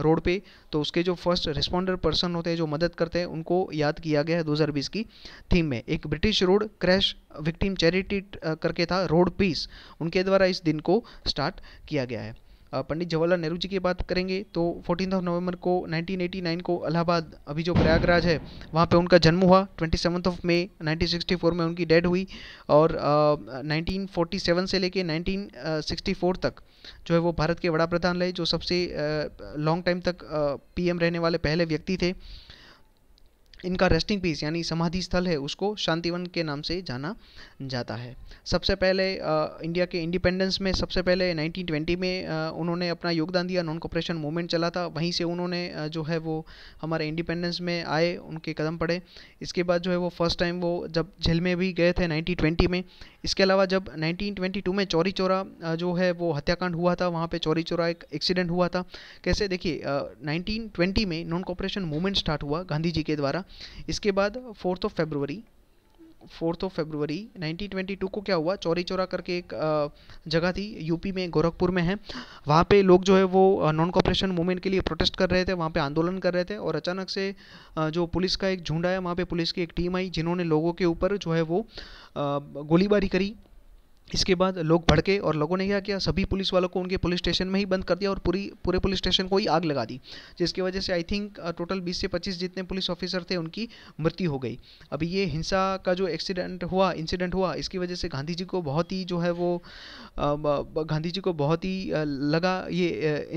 रोड पे तो उसके जो फर्स्ट रिस्पॉन्डर पर्सन होते हैं जो मदद करते हैं उनको याद किया गया है दो की थीम में एक British road crash victim charity करके था रोड पीस उनके द्वारा इस दिन को स्टार्ट किया गया है पंडित जवाहरलाल नेहरू जी की बात करेंगे तो फोर्टीन ऑफ नवंबर को 1989 को इलाहाबाद अभी जो प्रयागराज है वहाँ पे उनका जन्म हुआ ट्वेंटी ऑफ मे 1964 में उनकी डेड हुई और आ, 1947 से लेके 1964 तक जो है वो भारत के वड़ा प्रधान रहे जो सबसे लॉन्ग टाइम तक पीएम रहने वाले पहले व्यक्ति थे इनका रेस्टिंग पीस यानी समाधि स्थल है उसको शांतिवन के नाम से जाना जाता है सबसे पहले आ, इंडिया के इंडिपेंडेंस में सबसे पहले 1920 में आ, उन्होंने अपना योगदान दिया नॉन कॉपरेशन मूवमेंट चला था वहीं से उन्होंने जो है वो हमारे इंडिपेंडेंस में आए उनके कदम पड़े इसके बाद जो है वो फर्स्ट टाइम वो जब जेल में भी गए थे नाइनटीन में इसके अलावा जब नाइनटीन में चौरी चौरा जो है वो हत्याकांड हुआ था वहाँ पर चौरी चौरा एक एक्सीडेंट हुआ था कैसे देखिए नाइनटीन में नॉन कॉपरेशन मूवमेंट स्टार्ट हुआ गांधी जी के द्वारा इसके बाद fourth of February fourth of February 1922 को क्या हुआ चौरी चौरा करके एक जगह थी यूपी में गोरखपुर में है वहाँ पे लोग जो है वो नॉन कॉपरेशन मूवमेंट के लिए प्रोटेस्ट कर रहे थे वहाँ पे आंदोलन कर रहे थे और अचानक से जो पुलिस का एक झुंड आया वहाँ पे पुलिस की एक टीम आई जिन्होंने लोगों के ऊपर जो है वो गोलीबारी करी इसके बाद लोग भड़के और लोगों ने क्या किया सभी पुलिस वालों को उनके पुलिस स्टेशन में ही बंद कर दिया और पूरी पूरे पुलिस स्टेशन को ही आग लगा दी जिसकी वजह से आई थिंक टोटल 20 से 25 जितने पुलिस ऑफिसर थे उनकी मृत्यु हो गई अभी ये हिंसा का जो एक्सीडेंट हुआ इंसिडेंट हुआ इसकी वजह से गांधी जी को बहुत ही जो है वो गांधी जी को बहुत ही लगा ये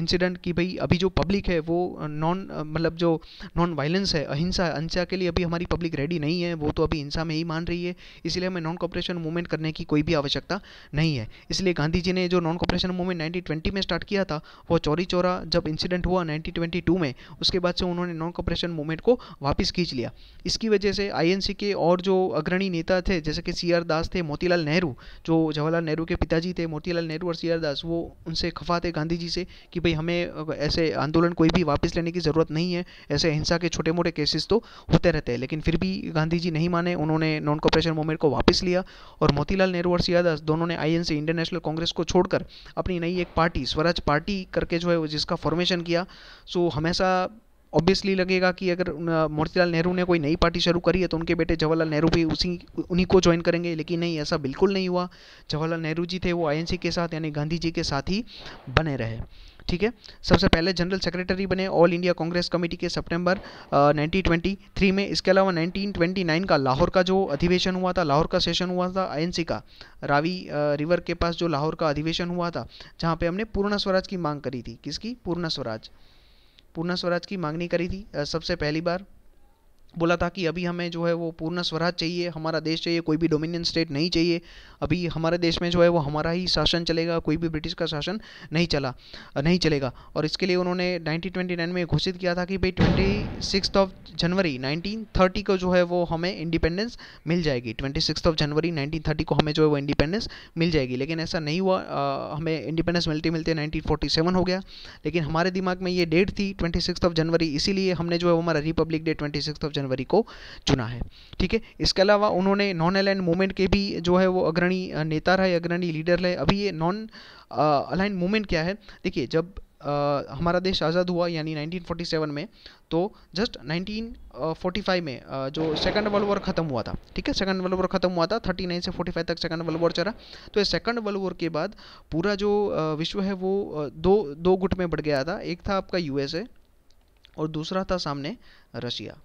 इंसिडेंट कि भाई अभी जो पब्लिक है वो नॉन मतलब जो नॉन वायलेंस है अहिंसा अहिंसा के लिए अभी हमारी पब्लिक रेडी नहीं है वो तो अभी हिंसा में ही मान रही है इसीलिए हमें नॉन कॉपरेशन मूवमेंट करने की कोई भी आवश्यकता नहीं है इसलिए गांधी जी ने जो नॉन कॉपरेशन मूवमेंट नाइनटीन में स्टार्ट किया था वो चोरी चोरा जब इंसिडेंट हुआ नाइनटीन में उसके बाद से उन्होंने नॉन कॉपरेशन मूवमेंट को वापस खींच लिया इसकी वजह से आई के और जो अग्रणी नेता थे जैसे कि सी दास थे मोतीलाल नेहरू जो जवाहरलाल नेहरू के पिताजी थे मोतीलाल नेहरू और सी दास वो उनसे खफा थे गांधी जी से कि भाई हमें ऐसे आंदोलन कोई भी वापस लेने की ज़रूरत नहीं है ऐसे हिंसा के छोटे मोटे केसेस तो होते रहते हैं लेकिन फिर भी गांधी जी नहीं माने उन्होंने नॉन कॉपरेशन मूवमेंट को वापस लिया और मोतीलाल नेहरू और सिया दास दोनों ने आईएनसी इंडियन नेशनल कांग्रेस को छोड़कर अपनी नई एक पार्टी स्वराज पार्टी करके जो है वो जिसका फॉर्मेशन किया सो हमेशा ऑब्वियसली लगेगा कि अगर मोतीलाल नेहरू ने कोई नई पार्टी शुरू करी है तो उनके बेटे जवाहरलाल नेहरू भी उसी उन्हीं को ज्वाइन करेंगे लेकिन नहीं ऐसा बिल्कुल नहीं हुआ जवाहरलाल नेहरू जी थे वो आईएनसी के साथ यानी गांधी जी के साथ ही बने रहे ठीक है सबसे पहले जनरल सेक्रेटरी बने ऑल इंडिया कांग्रेस कमेटी के सितंबर नाइनटीन में इसके अलावा 1929 का लाहौर का जो अधिवेशन हुआ था लाहौर का सेशन हुआ था आईएनसी का रावी रिवर के पास जो लाहौर का अधिवेशन हुआ था जहाँ पर हमने पूर्ण स्वराज की मांग करी थी किसकी पूर्ण स्वराज पूर्ण स्वराज की मांगनी करी थी सबसे पहली बार बोला था कि अभी हमें जो है वो पूर्ण स्वराज चाहिए हमारा देश चाहिए कोई भी डोमिनियन स्टेट नहीं चाहिए अभी हमारे देश में जो है वो हमारा ही शासन चलेगा कोई भी ब्रिटिश का शासन नहीं चला नहीं चलेगा और इसके लिए उन्होंने 1929 में घोषित किया था कि भाई ट्वेंटी सिक्स ऑफ जनवरी 1930 को जो है वो हमें इंडिपेंडेंस मिल जाएगी twenty six of January nineteen को हमें जो है वो इंडिपेंडेंस मिल जाएगी लेकिन ऐसा नहीं हुआ आ, हमें इंडिपेंडेंस मिलते मिलते नाइनटीन हो गया लेकिन हमारे दिमाग में ये डेट थी ट्वेंटी सिक्स ऑफ जनवरी इसीलिए हमने जो है वो हमारा republic day twenty six of January को चुना है ठीक है इसके अलावा उन्होंने नॉन अलाइन मूवमेंट के भी जो है वो अग्रणी नेता रहे अग्रणी लीडर रहे अभी ये नॉन अलाइन मूवमेंट क्या है देखिए जब आ, हमारा देश आज़ाद हुआ यानी 1947 में तो जस्ट 1945 में जो सेकंड वर्ल्ड वॉर ख़त्म हुआ था ठीक है सेकंड वर्ल्ड वॉर ख़त्म हुआ था 39 से 45 तक सेकंड वर्ल्ड वॉर चला तो ये सेकंड वर्ल्ड वॉर के बाद पूरा जो विश्व है वो दो दो गुट में बढ़ गया था एक था आपका यूएसए और दूसरा था सामने रशिया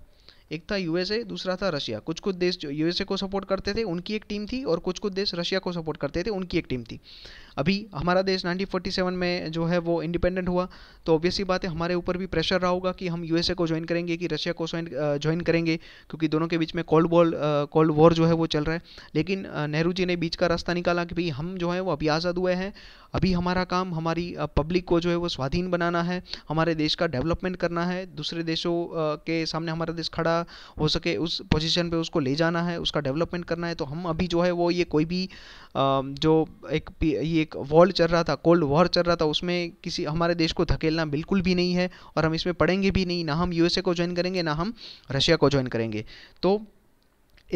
एक था यूएसए दूसरा था रशिया कुछ कुछ देश जो यूएसए को सपोर्ट करते थे उनकी एक टीम थी और कुछ कुछ देश रशिया को सपोर्ट करते थे उनकी एक टीम थी अभी हमारा देश 1947 में जो है वो इंडिपेंडेंट हुआ तो ऑब्वियसली बात है हमारे ऊपर भी प्रेशर रहा होगा कि हम यूएसए को ज्वाइन करेंगे कि रशिया को ज्वाइन करेंगे क्योंकि दोनों के बीच में कोल्ड वॉल कोल्ड वॉर जो है वो चल रहा है लेकिन नेहरू जी ने बीच का रास्ता निकाला कि भाई हम जो है वो अभी आज़ाद हुए हैं अभी हमारा काम हमारी पब्लिक को जो है वो स्वाधीन बनाना है हमारे देश का डेवलपमेंट करना है दूसरे देशों के सामने हमारा देश खड़ा हो सके उस पोजीशन पे उसको ले जाना है उसका डेवलपमेंट करना है तो हम अभी जो है वो ये कोई भी जो एक ये एक वॉर चल रहा था कोल्ड वॉर चल रहा था उसमें किसी हमारे देश को धकेलना बिल्कुल भी नहीं है और हम इसमें पढ़ेंगे भी नहीं ना हम यूएसए को ज्वाइन करेंगे ना हम रशिया को ज्वाइन करेंगे तो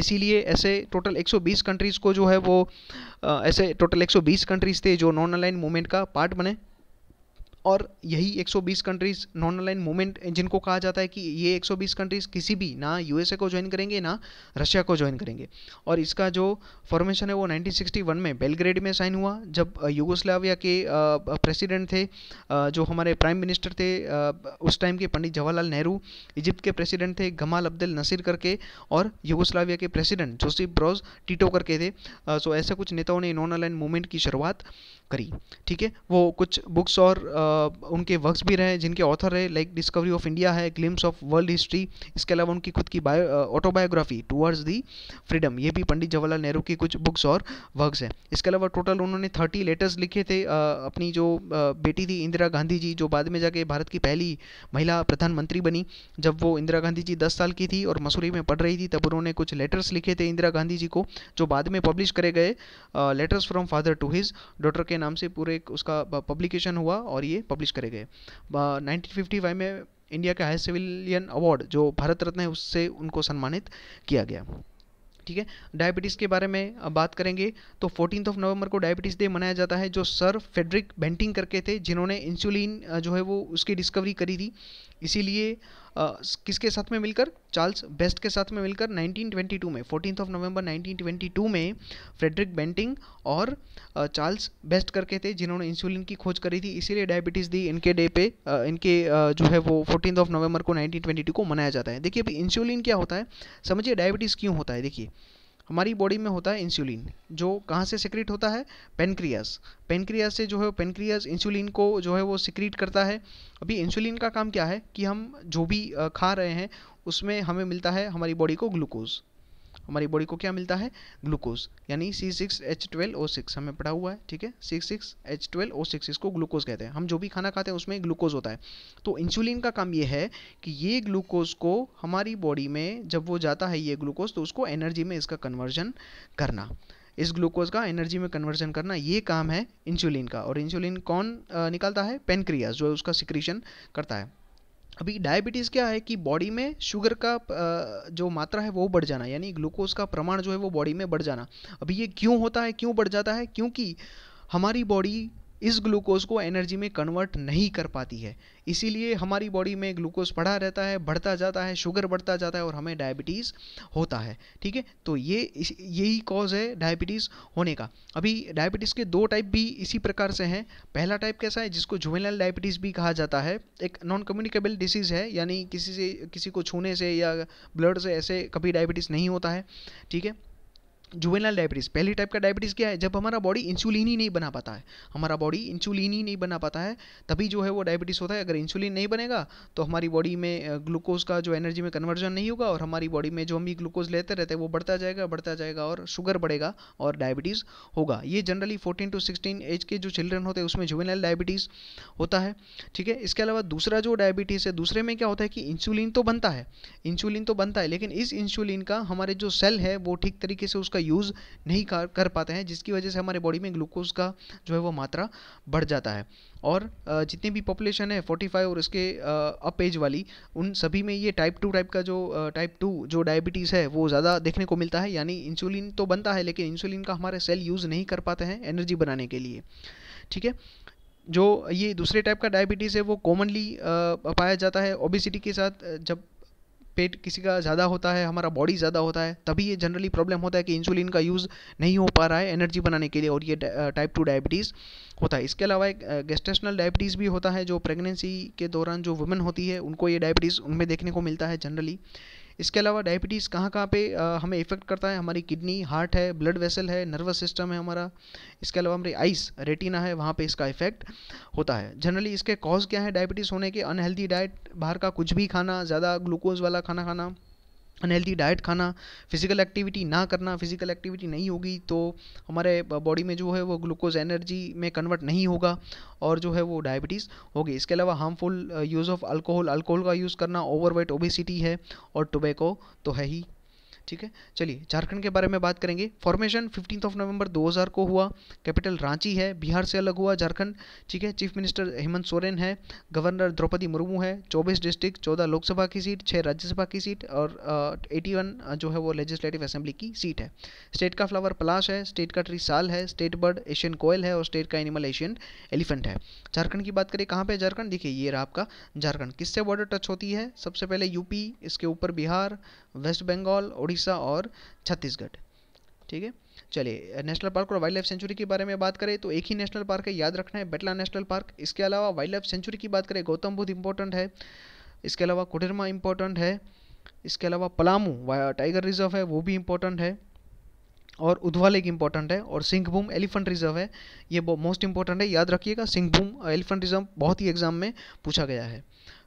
इसीलिए ऐसे टोटल 120 कंट्रीज़ को जो है वो ऐसे टोटल 120 कंट्रीज़ थे जो नॉन अलाइन मूवमेंट का पार्ट बने और यही 120 कंट्रीज़ नॉन अलाइन मूवमेंट जिनको कहा जाता है कि ये 120 कंट्रीज़ किसी भी ना यूएसए को ज्वाइन करेंगे ना रशिया को ज्वाइन करेंगे और इसका जो फॉर्मेशन है वो 1961 में बेलग्रेड में साइन हुआ जब यूगोस्लाविया के प्रेसिडेंट थे जो हमारे प्राइम मिनिस्टर थे उस टाइम के पंडित जवाहरलाल नेहरू इजिप्ट के प्रेसिडेंट थे गमाल अब्दुल नसीर करके और यूगोस्लाविया के प्रेसिडेंट जोसिफ ब्रॉज टीटो करके थे सो ऐसे कुछ नेताओं ने नॉन अलाइन मूवमेंट की शुरुआत करी ठीक है वो कुछ बुक्स और आ, उनके वर्क्स भी रहे जिनके ऑथर रहे लाइक डिस्कवरी ऑफ इंडिया है ग्लिम्स ऑफ वर्ल्ड हिस्ट्री इसके अलावा उनकी खुद की bio autobiography towards the freedom ये भी पंडित जवाहरलाल नेहरू की कुछ बुक्स और वर्क्स हैं इसके अलावा टोटल उन्होंने थर्टी लेटर्स लिखे थे आ, अपनी जो आ, बेटी थी इंदिरा गांधी जी जो बाद में जाके भारत की पहली महिला प्रधानमंत्री बनी जब वो इंदिरा गांधी जी दस साल की थी और मसूरी में पढ़ रही थी तब उन्होंने कुछ लेटर्स लिखे थे इंदिरा गांधी जी को जो बाद में पब्लिश करे गए letters from father to his daughter के नाम से पूरे उसका पब्लिकेशन हुआ और ये लिए पब्लिश करे गए नाइनटीन में इंडिया के हाई सिविलियन अवार्ड जो भारत रत्न है उससे उनको सम्मानित किया गया ठीक है डायबिटीज़ के बारे में बात करेंगे तो फोर्टीन ऑफ नवंबर को डायबिटीज़ डे मनाया जाता है जो सर फेडरिक बेंटिंग करके थे जिन्होंने इंसुलिन जो है वो उसकी डिस्कवरी करी थी इसीलिए किसके साथ में मिलकर चार्ल्स बेस्ट के साथ में मिलकर 1922 में फोर्टीन ऑफ नवंबर 1922 में फ्रेडरिक बेंटिंग और चार्ल्स बेस्ट करके थे जिन्होंने इंसुलिन की खोज करी थी इसीलिए डायबिटीज़ दी इनके डे पे इनके जो है वो फोर्टीन ऑफ नवंबर को 1922 को मनाया जाता है देखिए अभी इंसुलिन क्या होता है समझिए डायबिटीज़ क्यों होता है देखिए हमारी बॉडी में होता है इंसुलिन जो कहाँ से सिक्रीट होता है पेनक्रियास पेनक्रियास से जो है पेनक्रियास इंसुलिन को जो है वो सिक्रीट करता है अभी इंसुलिन का काम क्या है कि हम जो भी खा रहे हैं उसमें हमें मिलता है हमारी बॉडी को ग्लूकोज हमारी बॉडी को क्या मिलता है ग्लूकोज यानी C six H twelve O six हमें पढ़ा हुआ है ठीक है C six H twelve O six इसको ग्लूकोज कहते हैं हम जो भी खाना खाते हैं उसमें ग्लूकोज होता है तो इंसुलिन का काम ये है कि ये ग्लूकोज को हमारी बॉडी में जब वो जाता है ये ग्लूकोज तो उसको एनर्जी में इसका कन्वर्जन करना इस ग्लूकोज का एनर्जी में कन्वर्जन करना ये काम है इंसुलिन का और इंसुलिन कौन निकालता है पेनक्रियाज जो उसका सिक्रीशन करता है अभी डायबिटीज़ क्या है कि बॉडी में शुगर का जो मात्रा है वो बढ़ जाना यानी ग्लूकोज का प्रमाण जो है वो बॉडी में बढ़ जाना अभी ये क्यों होता है क्यों बढ़ जाता है क्योंकि हमारी बॉडी इस ग्लूकोज को एनर्जी में कन्वर्ट नहीं कर पाती है इसीलिए हमारी बॉडी में ग्लूकोज पड़ा रहता है बढ़ता जाता है शुगर बढ़ता जाता है और हमें डायबिटीज़ होता है ठीक है तो ये यही कॉज है डायबिटीज़ होने का अभी डायबिटीज़ के दो टाइप भी इसी प्रकार से हैं पहला टाइप कैसा है जिसको जुवेनल डायबिटीज़ भी कहा जाता है एक नॉन कम्युनिकेबल डिसीज़ है यानी किसी से किसी को छूने से या ब्लड से ऐसे कभी डायबिटीज़ नहीं होता है ठीक है जुवेनल डायबिटीज़ पहली टाइप का डायबिटीज़ क्या है जब हमारा बॉडी इंसुलिन ही नहीं बना पाता है हमारा बॉडी इंसुलिन ही नहीं बना पाता है तभी जो है वो डायबिटीज़ होता है अगर इंसुलिन नहीं बनेगा तो हमारी बॉडी में ग्लूकोज का जो एनर्जी में कन्वर्जन नहीं होगा और हमारी बॉडी में जो हम भी ग्लूकोज लेते रहते हैं वो बढ़ता जाएगा बढ़ता जाएगा और शुगर बढ़ेगा और डायबिटीज़ होगा ये generally fourteen to sixteen age के जो चिल्ड्रन होते हैं उसमें जुवेनल डायबिटीज़ होता है ठीक है इसके अलावा दूसरा जो डायबिटीज़ है दूसरे में क्या होता है कि इंसुलिन तो बनता है इंसुलिन तो बनता है लेकिन इस इंसुलिन का हमारे जो सेल है वो ठीक तरीके से उसका यूज़ नहीं कर कर पाते हैं जिसकी वजह से हमारे बॉडी में ग्लूकोज का जो है वो मात्रा बढ़ जाता है और जितनी भी पॉपुलेशन है 45 और इसके अप एज वाली उन सभी में ये टाइप टू टाइप का जो टाइप टू जो डायबिटीज़ है वो ज़्यादा देखने को मिलता है यानी इंसुलिन तो बनता है लेकिन इंसुलिन का हमारे सेल यूज़ नहीं कर पाते हैं एनर्जी बनाने के लिए ठीक है जो ये दूसरे टाइप का डायबिटीज़ है वो कॉमनली पाया जाता है ओबिसिटी के साथ जब पेट किसी का ज़्यादा होता है हमारा बॉडी ज़्यादा होता है तभी ये जनरली प्रॉब्लम होता है कि इंसुलिन का यूज़ नहीं हो पा रहा है एनर्जी बनाने के लिए और ये टाइप टू डायबिटीज़ होता है इसके अलावा एक गेस्टेशनल डायबिटीज़ भी होता है जो प्रेगनेंसी के दौरान जो वुमेन होती है उनको ये डायबिटीज़ उनमें देखने को मिलता है जनरली इसके अलावा डायबिटीज़ कहाँ कहाँ पे हमें इफ़ेक्ट करता है हमारी किडनी हार्ट है ब्लड वेसल है नर्वस सिस्टम है हमारा इसके अलावा हमारी आइस रेटिना है वहाँ पे इसका इफेक्ट होता है जनरली इसके कॉज क्या है डायबिटीज़ होने के अनहेल्दी डाइट बाहर का कुछ भी खाना ज़्यादा ग्लूकोज वाला खाना खाना अनहेल्दी डाइट खाना फिज़िकल एक्टिविटी ना करना फिज़िकल एक्टिविटी नहीं होगी तो हमारे बॉडी में जो है वो ग्लूकोज एनर्जी में कन्वर्ट नहीं होगा और जो है वो डायबिटीज़ होगी इसके अलावा harmful use of alcohol alcohol का यूज़ करना ओवरवेट ओबेसिटी है और टोबैको तो है ही ठीक है चलिए झारखंड के बारे में बात करेंगे फॉर्मेशन फिफ्टींथ ऑफ नवंबर 2000 को हुआ कैपिटल रांची है बिहार से अलग हुआ झारखंड ठीक है चीफ मिनिस्टर हेमंत सोरेन है गवर्नर द्रौपदी मुर्मू है चौबीस डिस्ट्रिक्ट चौदह लोकसभा की सीट छः राज्यसभा की सीट और एटी uh, जो है वो लेजिस्लेटिव असेंबली की सीट है स्टेट का फ्लावर पलाश है स्टेट का ट्री साल है स्टेट बर्ड एशियन कोयल है और स्टेट का एनिमल एशियन एलिफेंट है झारखंड की बात करें कहाँ पर झारखंड देखिए ये रहा आपका झारखंड किससे बॉर्डर टच होती है सबसे पहले यूपी इसके ऊपर बिहार वेस्ट बंगाल उड़ीसा और छत्तीसगढ़ ठीक है चलिए नेशनल पार्क और वाइल्ड लाइफ सेंचुरी के बारे में बात करें तो एक ही नेशनल पार्क है याद रखना है बेटला नेशनल पार्क इसके अलावा वाइल्ड लाइफ सेंचुरी की बात करें गौतम बुद्ध इंपॉर्टेंट है इसके अलावा कोडरमा इंपॉर्टेंट है इसके अलावा पलामू टाइगर रिजर्व है वो भी इंपॉर्टेंट है और उधवा लेक इंपॉर्टेंट है और सिंहभूम एलिफेंट रिजर्व है ये मोस्ट इंपॉर्टेंट है याद रखिएगा सिंहभूम एलिफेंट रिजर्व बहुत ही एग्जाम में पूछा गया है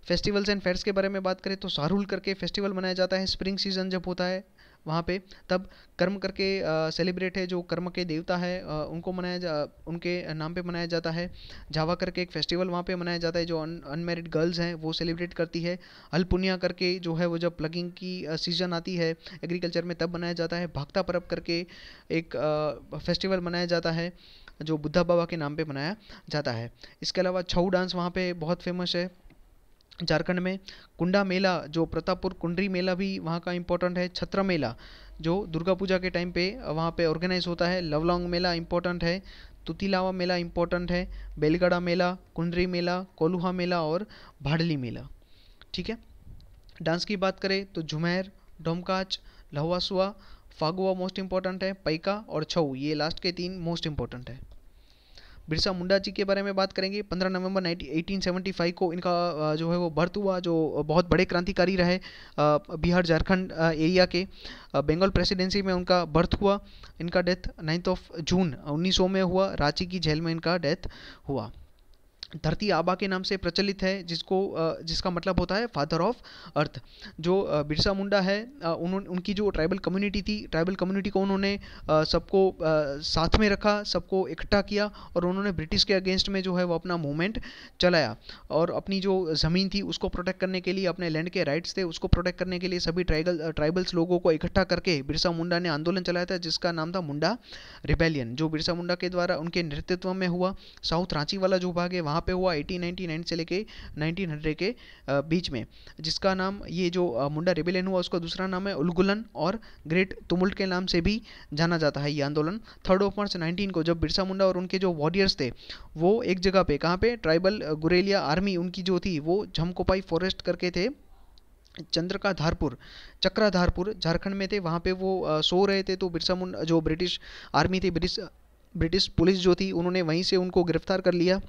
फेस्टिवल्स एंड फेयर्स के बारे में बात करें तो सारुल करके फेस्टिवल मनाया जाता है स्प्रिंग सीजन जब होता है वहाँ पे तब कर्म करके सेलिब्रेट है जो कर्म के देवता है आ, उनको मनाया जा उनके नाम पे मनाया जाता है जावा करके एक फेस्टिवल वहाँ पे मनाया जाता है जो अन अनमेरिड गर्ल्स हैं वो सेलिब्रेट करती है अल्पुनिया करके जो है वो जब प्लगिंग की सीजन आती है एग्रीकल्चर में तब मनाया जाता है भक्ता परब करके एक आ, फेस्टिवल मनाया जाता है जो बुद्धा बाबा के नाम पे मनाया जाता है इसके अलावा छऊ डांस वहाँ पे बहुत फेमस है झारखंड में कुंडा मेला जो प्रतापपुर कुंडरी मेला भी वहाँ का इम्पोर्टेंट है छत्र मेला जो दुर्गा पूजा के टाइम पे वहाँ पे ऑर्गेनाइज होता है लवलॉन्ग मेला इम्पोर्टेंट है तुतिलावा मेला इम्पोर्टेंट है बेलगाड़ा मेला कुंडरी मेला कोलुहा मेला और भाडली मेला ठीक है डांस की बात करें तो झुमैर डोमकाच लहवासुआ फागुआ मोस्ट इम्पोर्टेंट है पैका और छऊ ये लास्ट के तीन मोस्ट इम्पोर्टेंट है बिरसा मुंडा जी के बारे में बात करेंगे 15 नवंबर एटीन को इनका जो है वो बर्थ हुआ जो बहुत बड़े क्रांतिकारी रहे बिहार झारखंड एरिया के बंगाल प्रेसिडेंसी में उनका बर्थ हुआ इनका डेथ नाइन्थ ऑफ जून उन्नीस में हुआ रांची की जेल में इनका डेथ हुआ धरती आबा के नाम से प्रचलित है जिसको जिसका मतलब होता है फादर ऑफ अर्थ जो बिरसा मुंडा है उन्होंने उनकी जो ट्राइबल कम्युनिटी थी ट्राइबल कम्युनिटी को उन्होंने सबको साथ में रखा सबको इकट्ठा किया और उन्होंने ब्रिटिश के अगेंस्ट में जो है वो अपना मूवमेंट चलाया और अपनी जो ज़मीन थी उसको प्रोटेक्ट करने के लिए अपने लैंड के राइट्स थे उसको प्रोटेक्ट करने के लिए सभी ट्राइबल ट्राइबल्स लोगों को इकट्ठा करके बिरसा मुंडा ने आंदोलन चलाया था जिसका नाम था मुंडा रिबेलियन जो बिरसा मुंडा के द्वारा उनके नेतृत्व में हुआ साउथ रांची वाला जो भाग है वहाँ कहाँ पे हुआ 1899 से लेके 1900 के बीच में जिसका नाम ये जो मुंडा रिबेलियन हुआ उसका दूसरा नाम है उलगुलन और ग्रेट तुमुल्ट के नाम से भी जाना जाता है ये आंदोलन थर्ड ऑफ मार्च 19 को जब बिरसा मुंडा और उनके जो वॉरियर्स थे वो एक जगह पे कहाँ पे ट्राइबल गुरेलिया आर्मी उनकी जो थी वो झमकोपाई फॉरेस्ट करके थे चंद्रका धारपुर चक्राधारपुर झारखंड में थे वहाँ पे वो आ, सो रहे थे तो बिरसा मुंडा जो ब्रिटिश आर्मी थी ब्रिटिश ब्रिटिश पुलिस जो थी उन्होंने वहीं से उनको गिरफ्तार कर लिया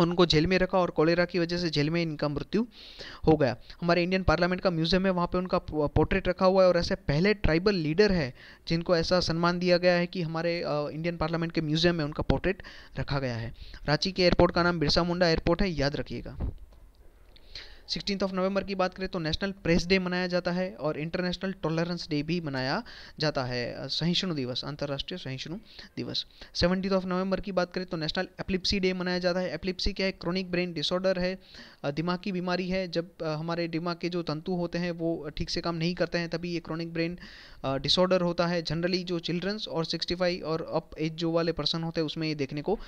उनको जेल में रखा और कोलेरा की वजह से जेल में इनका मृत्यु हो गया हमारे इंडियन पार्लियामेंट का म्यूजियम है वहाँ पे उनका पोर्ट्रेट रखा हुआ है और ऐसे पहले ट्राइबल लीडर है जिनको ऐसा सम्मान दिया गया है कि हमारे इंडियन पार्लियामेंट के म्यूजियम में उनका पोर्ट्रेट रखा गया है रांची के एयरपोर्ट का नाम बिरसा मुंडा एयरपोर्ट है याद रखिएगा सिक्सटीन ऑफ नवंबर की बात करें तो नेशनल प्रेस डे मनाया जाता है और इंटरनेशनल टॉलरेंस डे भी मनाया जाता है सहिष्णु दिवस अंतर्राष्ट्रीय सहिष्णु दिवस सेवनटीन ऑफ नवंबर की बात करें तो नेशनल एप्लिप्सी डे मनाया जाता है एप्लिप्सी क्या है क्रॉनिक ब्रेन डिसऑर्डर है दिमाग की बीमारी है जब हमारे दिमाग के जो तंतु होते हैं वो ठीक से काम नहीं करते हैं तभी ये क्रॉनिक ब्रेन डिसऑर्डर होता है जनरली जो चिल्ड्रंस और सिक्सटी और अप एज जो वाले पर्सन होते हैं उसमें ये देखने को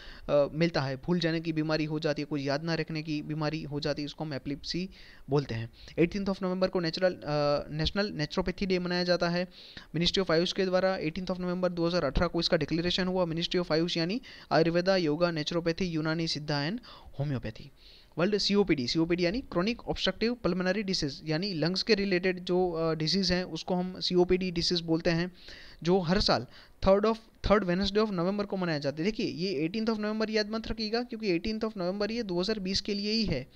मिलता है भूल जाने की बीमारी हो जाती है कोई याद ना रखने की बीमारी हो जाती है उसको हम एप्लिप्सी बोलते हैं एटीन ऑफ नवंबर को नेचुरल नेशनल नेचुरोपैथी डे मनाया जाता है मिनिस्ट्री ऑफ आयुष के द्वारा एटीन ऑफ नवंबर 2018 को इसका डिक्लेरेशन हुआ मिनिस्ट्री ऑफ आयुष यानी Ayurveda yoga naturopathy Unani Siddha and homoeopathy world COPD COPD यानी क्रॉनिक ऑब्स्ट्रक्टिव पल्मोनरी डिसीज यानी लंग्स के रिलेटेड जो डिसीज़ हैं उसको हम सीओपीडी डिसीज़ बोलते हैं जो हर साल third of third Wednesday of November को मनाया जाता है देखिए ये एटीनथ ऑफ नवंबर याद मत रखिएगा क्योंकि एटीनथ ऑफ नवंबर ये 2020 के लिए ही है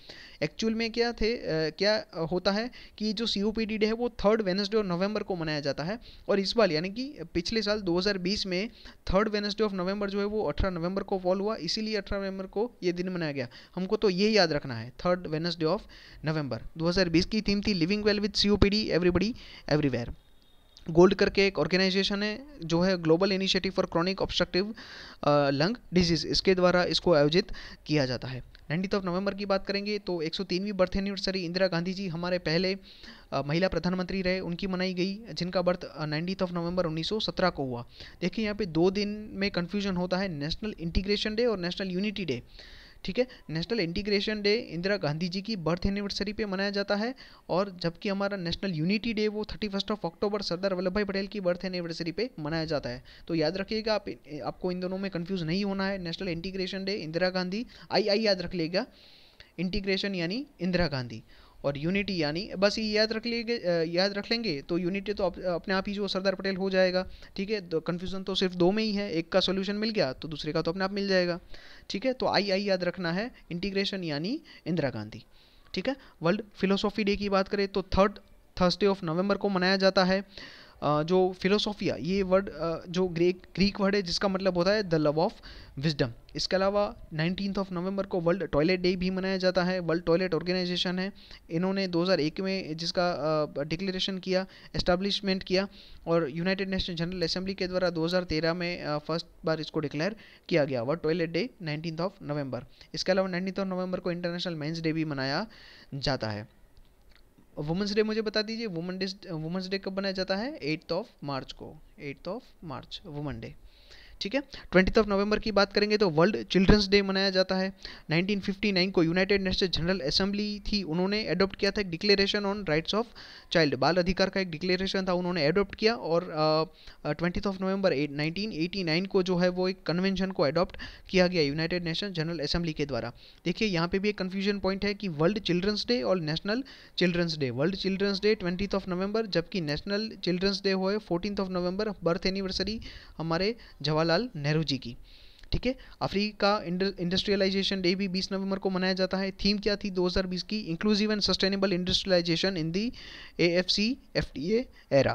एक्चुअल में क्या थे आ, क्या होता है कि जो C O P D day है वो थर्ड वेनसडे ऑफ नवंबर को मनाया जाता है और इस बार यानी कि पिछले साल 2020 में थर्ड वेनसडे ऑफ नवंबर जो है वो अठारह नवंबर को फॉल हुआ इसीलिए अठारह नवंबर को ये दिन मनाया गया हमको तो ये याद रखना है थर्ड वेनसडे ऑफ नवंबर 2020 की थीम थी living well with C O P D everybody everywhere gold करके एक ऑर्गेनाइजेशन है जो है global initiative for chronic obstructive lung disease इसके द्वारा इसको आयोजित किया जाता है नाइन्टीथ ऑफ नवंबर की बात करेंगे तो 103वीं बर्थ एनिवर्सरी इंदिरा गांधी जी हमारे पहले महिला प्रधानमंत्री रहे उनकी मनाई गई जिनका बर्थ नाइन्टीथ ऑफ नवंबर 1917 को हुआ देखिए यहाँ पे दो दिन में कन्फ्यूजन होता है नेशनल इंटीग्रेशन डे और नेशनल यूनिटी डे ठीक है national integration day Indira Gandhi ji की बर्थ एनिवर्सरी पे मनाया जाता है और जबकि हमारा नेशनल यूनिटी डे वो thirty first of October Sardar Vallabh Bhai Patel की बर्थ एनिवर्सरी पे मनाया जाता है तो याद रखिएगा आप आपको इन दोनों में कन्फ्यूज़ नहीं होना है national integration day Indira Gandhi आई आई याद रख लेगा इंटीग्रेशन यानी इंदिरा गांधी और यूनिटी यानी बस ये याद रख लेंगे याद रख लेंगे तो यूनिटी तो अपने आप ही जो सरदार पटेल हो जाएगा ठीक है तो कन्फ्यूज़न तो सिर्फ दो में ही है एक का सोल्यूशन मिल गया तो दूसरे का तो अपने आप मिल जाएगा ठीक है तो आई आई याद रखना है इंटीग्रेशन यानी इंदिरा गांधी ठीक है वर्ल्ड फिलोसॉफी डे की बात करें तो थर्ड थर्सडे ऑफ नवंबर को मनाया जाता है जो फिलोसोफिया ये वर्ड जो ग्रीक ग्रीक वर्ड है जिसका मतलब होता है द लव ऑफ विजडम इसके अलावा नाइनटीन ऑफ नवंबर को वर्ल्ड टॉयलेट डे भी मनाया जाता है वर्ल्ड टॉयलेट ऑर्गेनाइजेशन है इन्होंने 2001 में जिसका डिक्लेरेशन किया एस्टैब्लिशमेंट किया और यूनाइटेड नेशन जनरल असेंबली के द्वारा 2013 में फर्स्ट बार इसको डिक्लेयर किया गया world toilet day nineteen of November इसके अलावा नाइनटीन ऑफ नवंबर को इंटरनेशनल मैंस डे भी मनाया जाता है वुमेंस डे मुझे बता दीजिए वुमेन डे वुमेंस डे कब मनाया जाता है एट्थ ऑफ मार्च को eighth of March women day ठीक है ट्वेंटी ऑफ नवंबर की बात करेंगे तो वर्ल्ड चिल्ड्रंस डे मनाया जाता है 1959 को यूनाइटेड नेशन जनरल असेंबली थी उन्होंने एडॉप्ट किया था एक declaration on rights of child बाल अधिकार का एक डिक्लेरेशन था उन्होंने एडॉप्ट किया और ट्वेंटी ऑफ नवंबर नाइनटीन को जो है वो एक कन्वेंशन को एडोप्ट किया गया यूनाइटेड नेशन जनरल असेंबली के द्वारा देखिए यहाँ पे भी एक कन्फ्यूजन पॉइंट है कि वर्ल्ड चिल्ड्रंस डे और national children's day world children's day twenty of November जबकि नेशनल चिल्ड्रंस डे हुए fourteen of November birth anniversary हमारे जवाहर जवाहरलाल नेहरू जी की ठीक है अफ्रीका इंडस्ट्रियलाइजेशन डे भी 20 नवंबर को मनाया जाता है थीम क्या थी 2020 की inclusive and sustainable industrialisation in the A F C F D era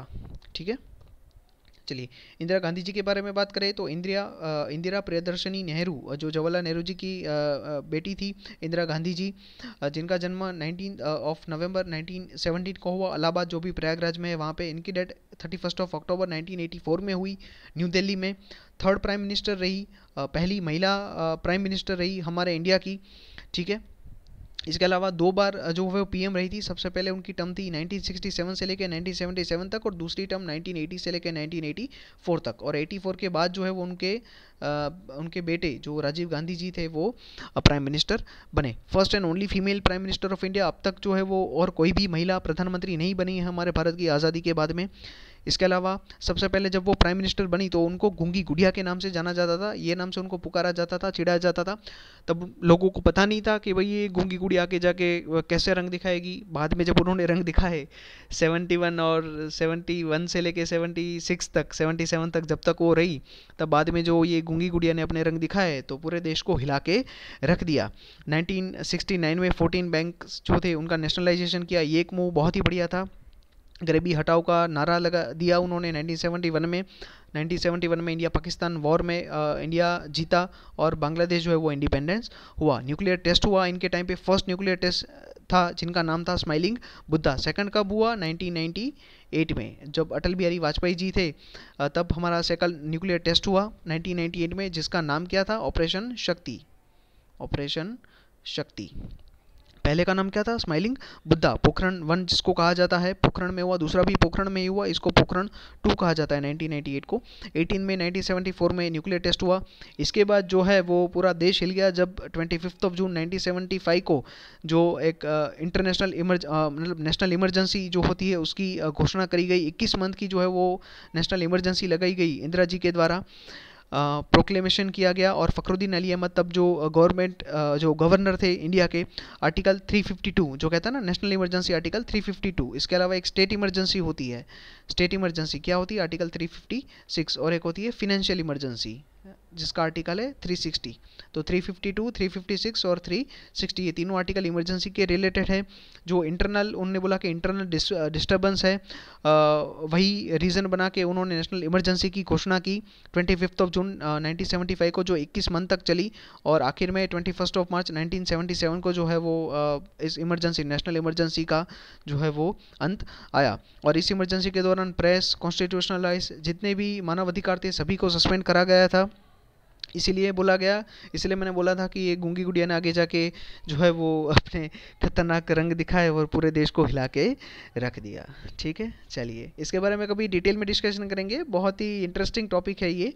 ठीक है चलिए इंदिरा गांधी जी के बारे में बात करें तो इंदिरा इंदिरा प्रियदर्शनी नेहरू जो जवाहरलाल नेहरू जी की बेटी थी इंदिरा गांधी जी जिनका जन्म 19 ऑफ नवंबर 1917 को हुआ अलाहाबाद जो भी प्रयागराज में है वहाँ पे इनकी डेट 31 ऑफ अक्टूबर 1984 में हुई न्यू दिल्ली में थर्ड प्राइम मिनिस्टर रही पहली महिला प्राइम मिनिस्टर रही हमारे इंडिया की ठीक है इसके अलावा दो बार जो है वो पीएम रही थी सबसे पहले उनकी टर्म थी 1967 से लेकर 1977 तक और दूसरी टर्म 1980 से लेकर 1984 तक और 84 के बाद जो है वो उनके आ, उनके बेटे जो राजीव गांधी जी थे वो प्राइम मिनिस्टर बने first and only female prime minister of India अब तक जो है वो और कोई भी महिला प्रधानमंत्री नहीं बनी है हमारे भारत की आज़ादी के बाद में इसके अलावा सबसे पहले जब वो प्राइम मिनिस्टर बनी तो उनको घुंगी गुड़िया के नाम से जाना जाता था ये नाम से उनको पुकारा जाता था चिढ़ाया जाता था तब लोगों को पता नहीं था कि भाई ये घुंगी गुड़िया के जाके कैसे रंग दिखाएगी बाद में जब उन्होंने रंग दिखाए सेवेंटी वन और सेवेंटी वन से लेके सेवेंटी सिक्स तक सेवेंटी सेवन तक जब तक वो रही तब बाद में जो ये घुंगी गुड़िया ने अपने रंग दिखाए तो पूरे देश को हिला के रख दिया नाइन में फोर्टीन बैंक जो थे उनका नेशनलाइजेशन किया ये एक मूव बहुत ही बढ़िया था गरीबी हटाओ का नारा लगा दिया उन्होंने 1971 में 1971 में इंडिया पाकिस्तान वॉर में आ, इंडिया जीता और बांग्लादेश जो है वो इंडिपेंडेंस हुआ न्यूक्लियर टेस्ट हुआ इनके टाइम पे फर्स्ट न्यूक्लियर टेस्ट था जिनका नाम था स्माइलिंग बुद्धा सेकंड कब हुआ 1998 में जब अटल बिहारी वाजपेयी जी थे तब हमारा सेकंड न्यूक्लियर टेस्ट हुआ नाइनटीन में जिसका नाम क्या था ऑपरेशन शक्ति ऑपरेशन शक्ति पहले का नाम क्या था स्माइलिंग बुद्धा पोखरण वन जिसको कहा जाता है पोखरण में हुआ दूसरा भी पोखरण में ही हुआ इसको पोखरण टू कहा जाता है 1998 को 18 में 1974 में न्यूक्लियर टेस्ट हुआ इसके बाद जो है वो पूरा देश हिल गया जब ट्वेंटी ऑफ जून फाइव को जो एक इंटरनेशनल इमरज मतलब नेशनल इमरजेंसी जो होती है उसकी घोषणा करी गई इक्कीस मंथ की जो है वो नेशनल इमरजेंसी लगाई गई इंदिरा जी के द्वारा प्रोक्लेमेशन किया गया और फ़खरुद्दीन अली अहमद तब जो गवर्नमेंट जो गवर्नर थे इंडिया के आर्टिकल 352 जो कहता है ना नेशनल इमरजेंसी आर्टिकल 352 इसके अलावा एक स्टेट इमरजेंसी होती है स्टेट इमरजेंसी क्या होती है आर्टिकल 356 और एक होती है फिनेंशियल इमरजेंसी जिसका आर्टिकल है 360 तो 352, 356 और 360 ये तीनों आर्टिकल इमरजेंसी के रिलेटेड है जो इंटरनल उन्होंने बोला कि इंटरनल डिस्टर्बेंस uh, है आ, uh, वही रीज़न बना के उन्होंने नेशनल इमरजेंसी की घोषणा की ट्वेंटी ऑफ जून नाइनटीन को जो 21 मंथ तक चली और आखिर में ट्वेंटी ऑफ मार्च 1977 को जो है वो आ, uh, इस इमरजेंसी नेशनल इमरजेंसी का जो है वो अंत आया और इस इमरजेंसी के दौरान प्रेस कॉन्स्टिट्यूशनलाइज जितने भी मानवाधिकार थे सभी को सस्पेंड करा गया था इसीलिए बोला गया इसलिए मैंने बोला था कि ये गुंगी गुड़िया ने आगे जाके जो है वो अपने खतरनाक रंग दिखाए और पूरे देश को हिला के रख दिया ठीक है चलिए इसके बारे में कभी डिटेल में डिस्कशन करेंगे बहुत ही इंटरेस्टिंग टॉपिक है ये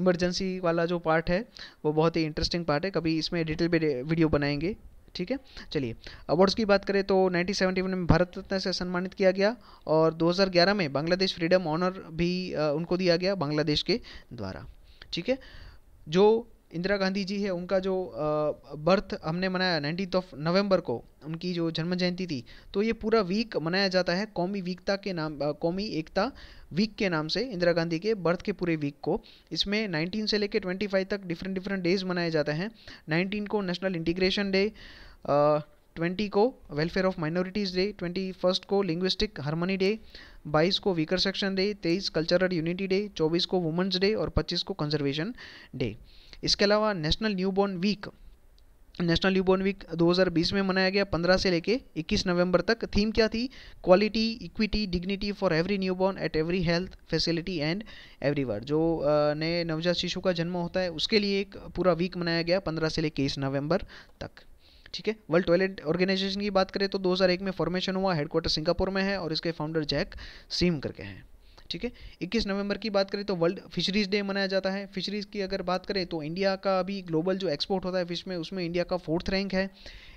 इमरजेंसी वाला जो पार्ट है वो बहुत ही इंटरेस्टिंग पार्ट है कभी इसमें डिटेल में वीडियो बनाएंगे ठीक है चलिए अवार्ड्स की बात करें तो 1971 में भारत रत्न से सम्मानित किया गया और 2011 में बांग्लादेश फ्रीडम ऑनर भी उनको दिया गया बांग्लादेश के द्वारा ठीक है जो इंदिरा गांधी जी है उनका जो बर्थ हमने मनाया नाइनटीन ऑफ नवंबर को उनकी जो जन्म जयंती थी तो ये पूरा वीक मनाया जाता है कौमी वीकता के नाम कौमी एकता वीक के नाम से इंदिरा गांधी के बर्थ के पूरे वीक को इसमें 19 से लेकर 25 तक डिफरेंट डिफरेंट डेज मनाए जाते हैं 19 को नेशनल इंटीग्रेशन डे ट्वेंटी को welfare of minorities day twenty first को लिंग्विस्टिक हारमोनी डे बाईस को वीकर सेक्शन डे तेईस कल्चरल यूनिटी डे चौबीस को वुमेंस डे और पच्चीस को कंजर्वेशन डे इसके अलावा national newborn week national newborn week 2020 में मनाया गया 15 से लेके 21 नवंबर तक थीम क्या थी quality equity dignity for every newborn at every health facility and everywhere जो नए नवजात शिशु का जन्म होता है उसके लिए एक पूरा वीक मनाया गया 15 से लेके 21 नवंबर तक ठीक है वर्ल्ड टॉयलेट ऑर्गेनाइजेशन की बात करें तो 2001 में फॉर्मेशन हुआ हेडक्वार्टर सिंगापुर में है और इसके फाउंडर जैक सीम करके हैं ठीक है इक्कीस नवंबर की बात करें तो वर्ल्ड फिशरीज डे मनाया जाता है फिशरीज की अगर बात करें तो इंडिया का अभी ग्लोबल जो एक्सपोर्ट होता है फिश में उसमें इंडिया का फोर्थ रैंक है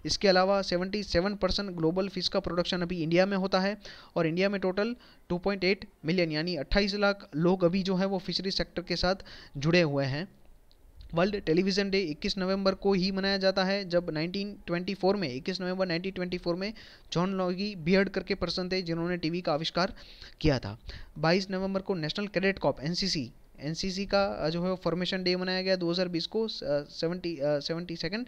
इसके अलावा 77 परसेंट ग्लोबल फिश का प्रोडक्शन अभी इंडिया में होता है और इंडिया में टोटल 2.8 मिलियन यानी 28 लाख लोग अभी जो है वो फिशरीज सेक्टर के साथ जुड़े हुए हैं वर्ल्ड टेलीविज़न डे 21 नवंबर को ही मनाया जाता है जब 1924 में 21 नवंबर 1924 में जॉन लॉगी बियर्ड करके पर्सन थे जिन्होंने टीवी का आविष्कार किया था 22 नवंबर को national cadet corps NCC NCC का जो है फॉर्मेशन डे मनाया गया 2020 को seventy seventy second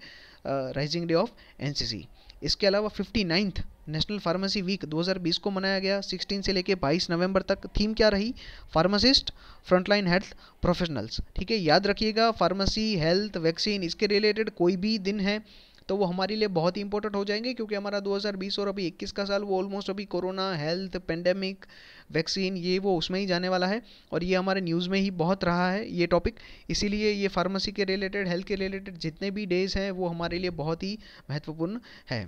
rising day of NCC इसके अलावा fifty ninth national pharmacy week 2020 को मनाया गया 16 से लेकर 22 नवंबर तक थीम क्या रही फार्मासिस्ट फ्रंटलाइन हेल्थ प्रोफेशनल्स ठीक है याद रखिएगा फार्मेसी हेल्थ वैक्सीन इसके रिलेटेड कोई भी दिन है तो वो हमारे लिए बहुत ही इंपॉर्टेंट हो जाएंगे क्योंकि हमारा 2020 और अभी 21 का साल वो ऑलमोस्ट अभी कोरोना हेल्थ पेंडेमिक वैक्सीन ये वो उसमें ही जाने वाला है और ये हमारे न्यूज़ में ही बहुत रहा है ये टॉपिक इसीलिए ये फार्मेसी के रिलेटेड हेल्थ के रिलेटेड जितने भी डेज हैं वो हमारे लिए बहुत ही महत्वपूर्ण है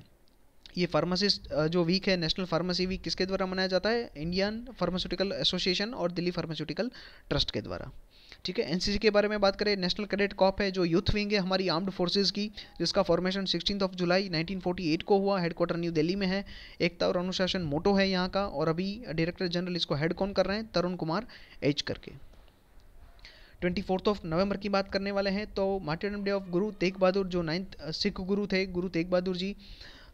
ये फार्मासिस्ट जो वीक है नेशनल फार्मेसी वीक किसके द्वारा मनाया जाता है इंडियन फार्मास्यूटिकल एसोसिएशन और दिल्ली फार्मास्यूटिकल ट्रस्ट के द्वारा ठीक है एनसीसी के बारे में बात करें नेशनल कैडेट कॉप है जो यूथ विंग है हमारी आर्म्ड फोर्सेज की जिसका फॉर्मेशन सिक्सटीन ऑफ जुलाई 1948 को हुआ हेडक्वार्टर न्यू दिल्ली में है एकता और अनुशासन मोटो है यहाँ का और अभी डायरेक्टर जनरल इसको हेड कौन कर रहे हैं तरुण कुमार एच करके ट्वेंटी फोर्थ ऑफ नवंबर की बात करने वाले हैं तो मार्टिनम डे ऑफ गुरु तेग बहादुर जो नाइन्थ सिख गुरु थे गुरु तेग बहादुर जी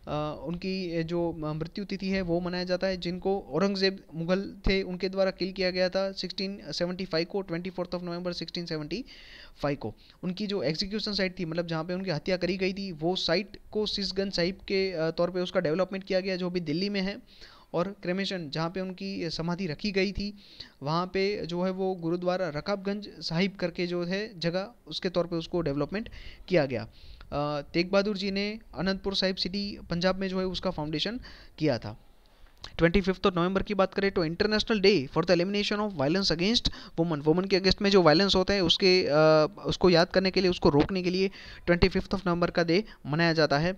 उनकी जो मृत्यु तिथि है वो मनाया जाता है जिनको औरंगज़ेब मुग़ल थे उनके द्वारा किल किया गया था 1675 को 24th ऑफ नवंबर 1675 को उनकी जो एग्जीक्यूशन साइट थी मतलब जहाँ पे उनकी हत्या करी गई थी वो साइट को सिसगंज साहिब के तौर पे उसका डेवलपमेंट किया गया जो अभी दिल्ली में है और क्रेमेशन जहाँ पे उनकी समाधि रखी गई थी वहाँ पे जो है वो गुरुद्वारा रकाबगंज साहिब करके जो है जगह उसके तौर पे उसको डेवलपमेंट किया गया तेग बहादुर जी ने अनंतपुर साहिब सिटी पंजाब में जो है उसका फाउंडेशन किया था ट्वेंटी फिफ्थ ऑफ नवंबर की बात करें तो international day for the elimination of violence against women women के अगेंस्ट में जो वायलेंस होता है उसके आ, उसको याद करने के लिए उसको रोकने के लिए ट्वेंटी फिफ्थ ऑफ नवंबर का डे मनाया जाता है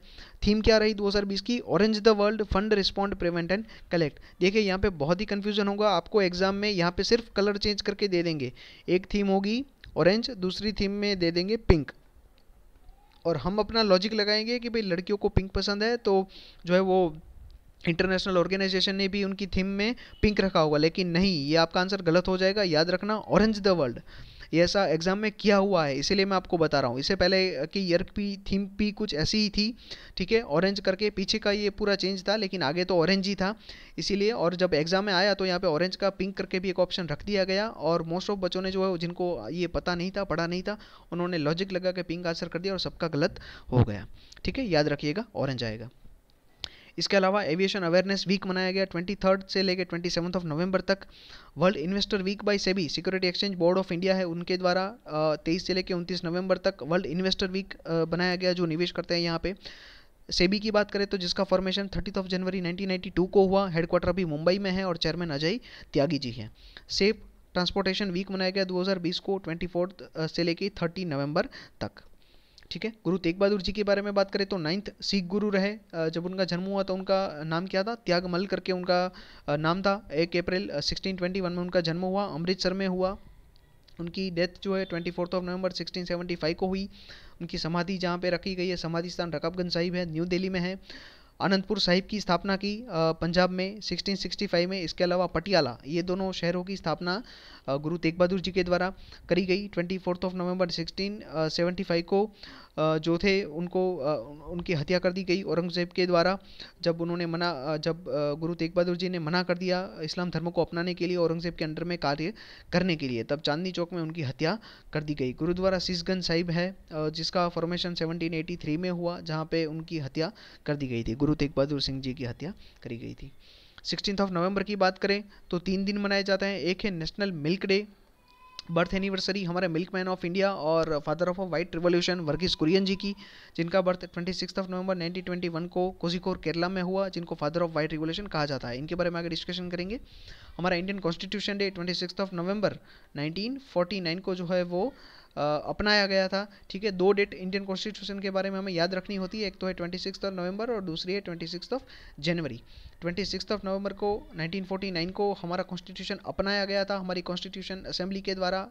थीम क्या रही 2020 की orange the world fund respond prevent and collect देखिए यहाँ पे बहुत ही कन्फ्यूजन होगा आपको एग्जाम में यहाँ पे सिर्फ कलर चेंज करके दे देंगे एक थीम होगी ऑरेंज दूसरी थीम में दे देंगे पिंक और हम अपना लॉजिक लगाएंगे कि भाई लड़कियों को पिंक पसंद है तो जो है वो इंटरनेशनल ऑर्गेनाइजेशन ने भी उनकी थीम में पिंक रखा होगा लेकिन नहीं ये आपका आंसर गलत हो जाएगा याद रखना ऑरेंज द वर्ल्ड ये ऐसा एग्ज़ाम में किया हुआ है इसीलिए मैं आपको बता रहा हूँ इससे पहले कि यर्क पी थीम पी कुछ ऐसी ही थी ठीक है ऑरेंज करके पीछे का ये पूरा चेंज था लेकिन आगे तो ऑरेंज ही था इसीलिए और जब एग्ज़ाम में आया तो यहाँ पे ऑरेंज का पिंक करके भी एक ऑप्शन रख दिया गया और मोस्ट ऑफ बच्चों ने जो है जिनको ये पता नहीं था पढ़ा नहीं था उन्होंने लॉजिक लगा के पिंक आंसर कर दिया और सबका गलत हो गया ठीक है याद रखिएगा ऑरेंज आएगा इसके अलावा एविएशन अवेयरनेस वीक मनाया गया ट्वेंटी से लेकर ट्वेंटी ऑफ नवंबर तक world investor week by SEBI security exchange board of India है उनके द्वारा तेईस से लेकर उनतीस नवंबर तक वर्ल्ड इन्वेस्टर वीक बनाया गया जो निवेश करते हैं यहाँ पे सेबी की बात करें तो जिसका फॉर्मेशन थर्टीथ ऑफ जनवरी 1992 को हुआ हेडक्वार्टर भी मुंबई में है और चेयरमैन अजय त्यागी जी हैं सेफ ट्रांसपोर्टेशन वीक मनाया गया 2020 को ट्वेंटी से लेकर 30 नवंबर तक ठीक है गुरु तेग बहादुर जी के बारे में बात करें तो नाइन्थ सिख गुरु रहे जब उनका जन्म हुआ तो उनका नाम क्या था त्यागमल करके उनका नाम था एक अप्रैल सिक्सटीन ट्वेंटी वन में उनका जन्म हुआ अमृतसर में हुआ उनकी डेथ जो है ट्वेंटी फोर्थ ऑफ नवंबर 1675 को हुई उनकी समाधि जहाँ पे रखी गई है समाधि स्थान रकाबगंज साहिब है न्यू दिल्ली में है अनंतपुर साहिब की स्थापना की पंजाब में 1665 में इसके अलावा पटियाला ये दोनों शहरों की स्थापना गुरु तेग बहादुर जी के द्वारा करी गई ट्वेंटी ऑफ नवंबर 1675 को जो थे उनको उनकी हत्या कर दी गई औरंगज़ेब के द्वारा जब उन्होंने मना जब गुरु तेग बहादुर जी ने मना कर दिया इस्लाम धर्म को अपनाने के लिए औरंगज़ेब के अंडर में कार्य करने के लिए तब चांदनी चौक में उनकी हत्या कर दी गई गुरुद्वारा सिसगंज साहिब है जिसका फॉर्मेशन सेवनटीन में हुआ जहाँ पर उनकी हत्या कर दी गई थी गुरु तेग बहादुर सिंह जी की हत्या करी गई थी सिक्सटीन ऑफ नवंबर की बात करें तो तीन दिन मनाए जाता है एक है national milk day birth anniversary हमारे मिल्क मैन ऑफ इंडिया और father of a white revolution Verghese Kurien ji की जिनका birth twenty six of November nineteen one को कोजिकोर केरला में हुआ जिनको फादर ऑफ वाइट रिवोल्यूशन कहा जाता है इनके बारे में आगे डिस्कशन करेंगे हमारा Indian constitution day twenty six of November nineteen forty nine को जो है वो अपनाया गया था ठीक है दो डेट इंडियन कॉन्स्टिट्यूशन के बारे में हमें याद रखनी होती है एक तो है ट्वेंटी सिक्स ऑफ नवंबर और दूसरी है twenty six of January twenty six of November को 1949 को हमारा कॉन्स्टिट्यूशन अपनाया गया था हमारी कॉन्स्टिट्यूशन असेंबली के द्वारा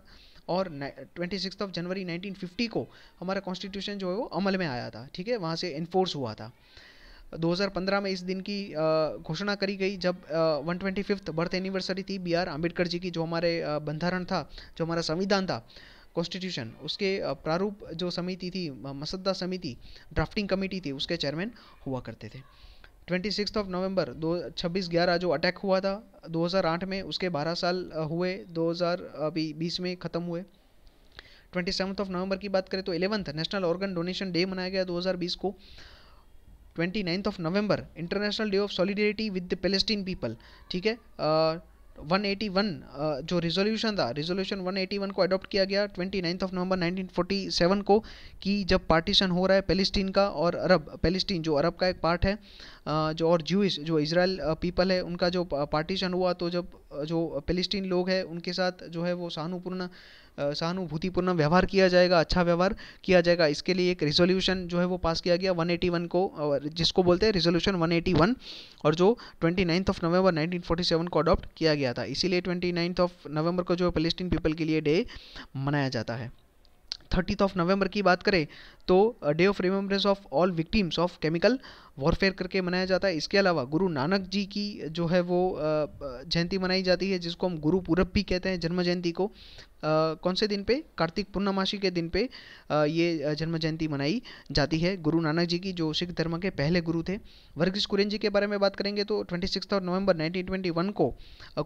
और ट्वेंटी सिक्स ऑफ जनवरी 1950 को हमारा कॉन्स्टिट्यूशन जो है वो अमल में आया था ठीक है वहाँ से इन्फोर्स हुआ था 2015 में इस दिन की घोषणा करी गई जब one twenty fifth birth anniversary थी बी आर अम्बेडकर जी की जो हमारे बंधारण था जो हमारा संविधान था कॉन्स्टिट्यूशन उसके प्रारूप जो समिति थी मसद्दा समिति ड्राफ्टिंग कमेटी थी उसके चेयरमैन हुआ करते थे ट्वेंटी सिक्स ऑफ नवंबर दो छब्बीस ग्यारह जो अटैक हुआ था 2008 में उसके 12 साल हुए 2000 अभी बीस में ख़त्म हुए ट्वेंटी सेवन्थ ऑफ नवंबर की बात करें तो eleventh national organ donation day मनाया गया 2020 को twenty ninth of November international day of solidarity with the Palestine people ठीक है वन एटी वन जो रिजोल्यूशन था रिजोल्यूशन वन एटी वन को अडॉप्ट किया गया twenty ninth of November nineteen forty seven को कि जब पार्टीशन हो रहा है पेलेस्टीन का और अरब पेलेस्टीन जो अरब का एक पार्ट है जो और जूस जो इसराइल पीपल है उनका जो पार्टीशन हुआ तो जब जो पेलिस्टीन लोग हैं उनके साथ जो है वो सहानुपूर्ण सहानुभूतिपूर्ण व्यवहार किया जाएगा अच्छा व्यवहार किया जाएगा इसके लिए एक रिजोल्यूशन जो है वो पास किया गया 181 को जिसको बोलते हैं रिजोल्यूशन 181 और जो नाइन्थ ऑफ नवंबर 1947 को अडॉप्ट किया गया था इसीलिए नाइन्थ ऑफ नवंबर को जो है पेलेस्टीन पीपल के लिए डे मनाया जाता है थर्टीथ ऑफ नवंबर की बात करें तो day of remembrance of all victims of chemical warfare करके मनाया जाता है इसके अलावा गुरु नानक जी की जो है वो जयंती मनाई जाती है जिसको हम गुरु पूरब भी कहते हैं जन्म जयंती को कौन से दिन पे कार्तिक पूर्णमासी के दिन पे ये जन्म जयंती मनाई जाती है गुरु नानक जी की जो सिख धर्म के पहले गुरु थे वर्गीश कुरेन जी के बारे में बात करेंगे तो twenty six of November nineteen को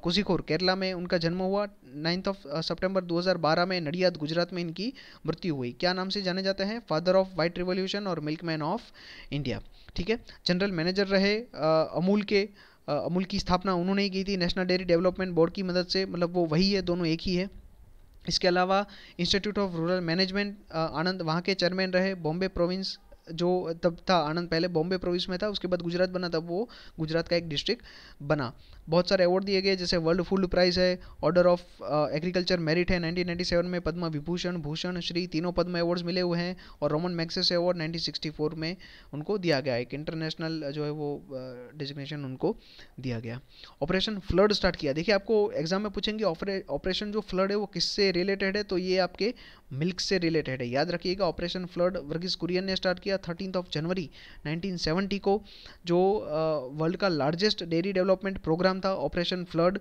कुशिखोर केरला में उनका जन्म हुआ नाइन्थ ऑफ सेप्टेम्बर दो में नडियाद गुजरात में इनकी मृत्यु हुई क्या नाम से जाने जाते हैं father father of white revolution और मिल्कमैन ऑफ इंडिया ठीक है जनरल मैनेजर रहे अमूल के अमूल की स्थापना उन्होंने ही की थी नेशनल डेयरी डेवलपमेंट बोर्ड की मदद से मतलब वो वही है दोनों एक ही है इसके अलावा institute of rural management Anand वहाँ के चेयरमैन रहे बॉम्बे प्रोविंस जो तब था आनंद पहले बॉम्बे प्रोविंस में था उसके बाद गुजरात बना तब वो गुजरात का एक डिस्ट्रिक्ट बना बहुत सारे अवार्ड दिए गए जैसे वर्ल्ड फूड प्राइज़ है ऑर्डर ऑफ एग्रीकल्चर मेरिट है 1997 में पद्म विभूषण भूषण श्री तीनों पद्म अवार्ड्स मिले हुए हैं और रोमन मैक्सेस अवार्ड 1964 में उनको दिया गया एक इंटरनेशनल uh, जो है वो डिजिग्नेशन uh, उनको दिया गया ऑपरेशन फ्लड स्टार्ट किया देखिए आपको एग्जाम में पूछेंगे ऑपरेशन जो फ्लड है वो किससे रिलेटेड है तो ये आपके मिल्क से रिलेटेड है याद रखिएगा ऑपरेशन फ्लड वर्गीज कुरियन ने स्टार्ट किया थर्टीन ऑफ जनवरी 1970 को जो वर्ल्ड का लार्जेस्ट डेयरी डेवलपमेंट प्रोग्राम था ऑपरेशन फ्लड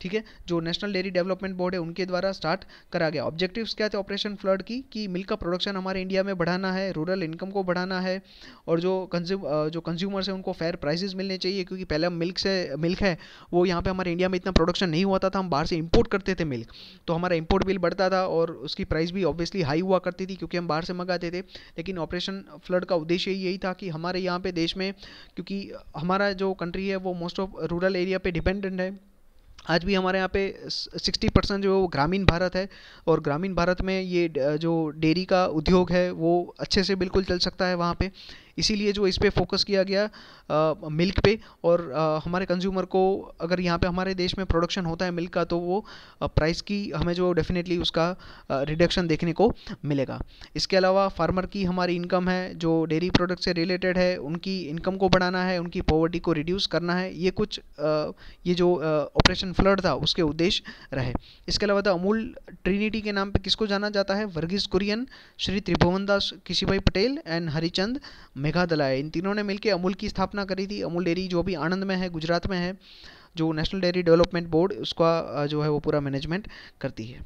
ठीक है जो नेशनल डेयरी डेवलपमेंट बोर्ड है उनके द्वारा स्टार्ट करा गया ऑब्जेक्टिव्स क्या थे ऑपरेशन फ्लड की कि मिल्क का प्रोडक्शन हमारे इंडिया में बढ़ाना है रूरल इनकम को बढ़ाना है और जो कंज्यूम जो कंज्यूमर्स हैं उनको फेयर प्राइसेस मिलने चाहिए क्योंकि पहले हम मिल्क से मिल्क है वो यहाँ पे हमारे इंडिया में इतना प्रोडक्शन नहीं हुआ था हम बाहर से इम्पोर्ट करते थे मिल्क तो हमारा इम्पोर्ट बिल बढ़ता था और उसकी प्राइस भी ऑब्वियसली हाई हुआ करती थी क्योंकि हम बाहर से मंगाते थे लेकिन ऑपरेशन फ्लड का उद्देश्य यही था कि हमारे यहाँ पर देश में क्योंकि हमारा जो कंट्री है वो मोस्ट ऑफ रूरल एरिया पर डिपेंडेंट है आज भी हमारे यहाँ पे सिक्सटी परसेंट जो है वो ग्रामीण भारत है और ग्रामीण भारत में ये जो डेयरी का उद्योग है वो अच्छे से बिल्कुल चल सकता है वहाँ पे इसीलिए जो इस पर फोकस किया गया मिल्क पे और आ, हमारे कंज्यूमर को अगर यहाँ पे हमारे देश में प्रोडक्शन होता है मिल्क का तो वो प्राइस की हमें जो डेफिनेटली उसका रिडक्शन देखने को मिलेगा इसके अलावा फार्मर की हमारी इनकम है जो डेयरी प्रोडक्ट से रिलेटेड है उनकी इनकम को बढ़ाना है उनकी पॉवर्टी को रिड्यूस करना है ये कुछ आ, ये जो ऑपरेशन फ्लड था उसके उद्देश्य रहे इसके अलावा था अमूल ट्रिनिटी के नाम पर किसको जाना जाता है वर्गीज कुरियन श्री त्रिभुवन दास भाई पटेल एंड हरिचंद मे मेघादलाय इन तीनों ने मिलकर अमूल की स्थापना करी थी अमूल डेयरी जो अभी आनंद में है गुजरात में है जो नेशनल डेयरी डेवलपमेंट बोर्ड उसका जो है वो पूरा मैनेजमेंट करती है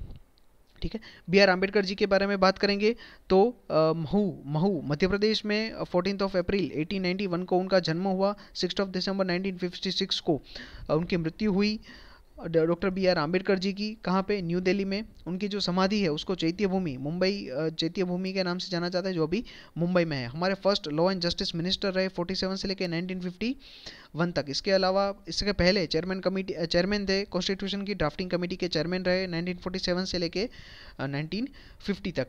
ठीक है बी आर अम्बेडकर जी के बारे में बात करेंगे तो महू महू मध्य प्रदेश में फोर्टीन ऑफ अप्रैल 1891 को उनका जन्म हुआ सिक्स ऑफ दिसंबर 1956 को उनकी मृत्यु हुई doctor B R Ambedkar ji की कहाँ पे न्यू दिल्ली में उनकी जो समाधि है उसको चैत्य भूमि मुंबई चैत्य भूमि के नाम से जाना जाता है जो अभी मुंबई में है हमारे first law and justice minister रहे 47 से लेकर 1951 तक इसके अलावा इसके पहले चेयरमैन कमेटी चेयरमैन थे कॉन्स्टिट्यूशन की ड्राफ्टिंग कमेटी के चेयरमैन रहे नाइनटीन से लेकर नाइनटीन तक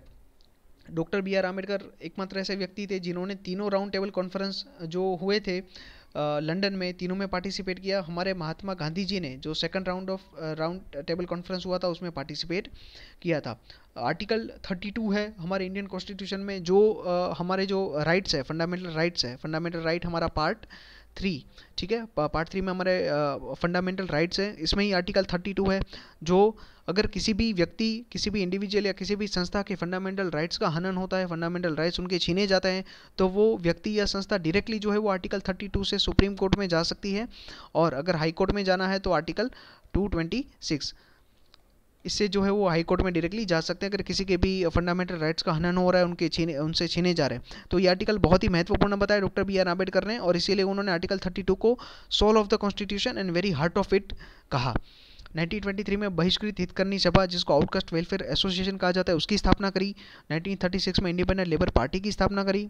डॉक्टर बी आर आम्बेडकर एकमात्र ऐसे व्यक्ति थे जिन्होंने तीनों राउंड टेबल कॉन्फ्रेंस जो हुए थे लंदन में तीनों में पार्टिसिपेट किया हमारे महात्मा गांधी जी ने जो second round of round table conference हुआ था उसमें पार्टिसिपेट किया था आर्टिकल 32 है हमारे इंडियन कॉन्स्टिट्यूशन में जो uh, हमारे जो राइट्स है फंडामेंटल राइट्स है फंडामेंटल राइट right हमारा पार्ट थ्री ठीक है पार्ट थ्री में हमारे फंडामेंटल राइट्स हैं इसमें ही आर्टिकल थर्टी टू है जो अगर किसी भी व्यक्ति किसी भी इंडिविजुअल या किसी भी संस्था के फंडामेंटल राइट्स का हनन होता है फंडामेंटल राइट्स उनके छीने जाते हैं तो वो व्यक्ति या संस्था डायरेक्टली जो है वो आर्टिकल थर्टी टू से सुप्रीम कोर्ट में जा सकती है और अगर हाई कोर्ट में जाना है तो आर्टिकल टू ट्वेंटी सिक्स इससे जो है वो हाई कोर्ट में डायरेक्टली जा सकते हैं अगर किसी के भी फंडामेंटल राइट्स का हनन हो रहा है उनके छीने उनसे छीने जा रहे हैं तो ये आर्टिकल बहुत ही महत्वपूर्ण बताया डॉक्टर बी आर आम्बेडकर ने और इसीलिए उन्होंने आर्टिकल थर्टी को soul of the constitution and very heart of it कहा 1923 में बहिष्कृत हितकर्णी सभा जिसको आउटकास्ट वेलफेयर एसोसिएशन कहा जाता है उसकी स्थापना करी 1936 में इंडिपेंडेंट लेबर पार्टी की स्थापना करी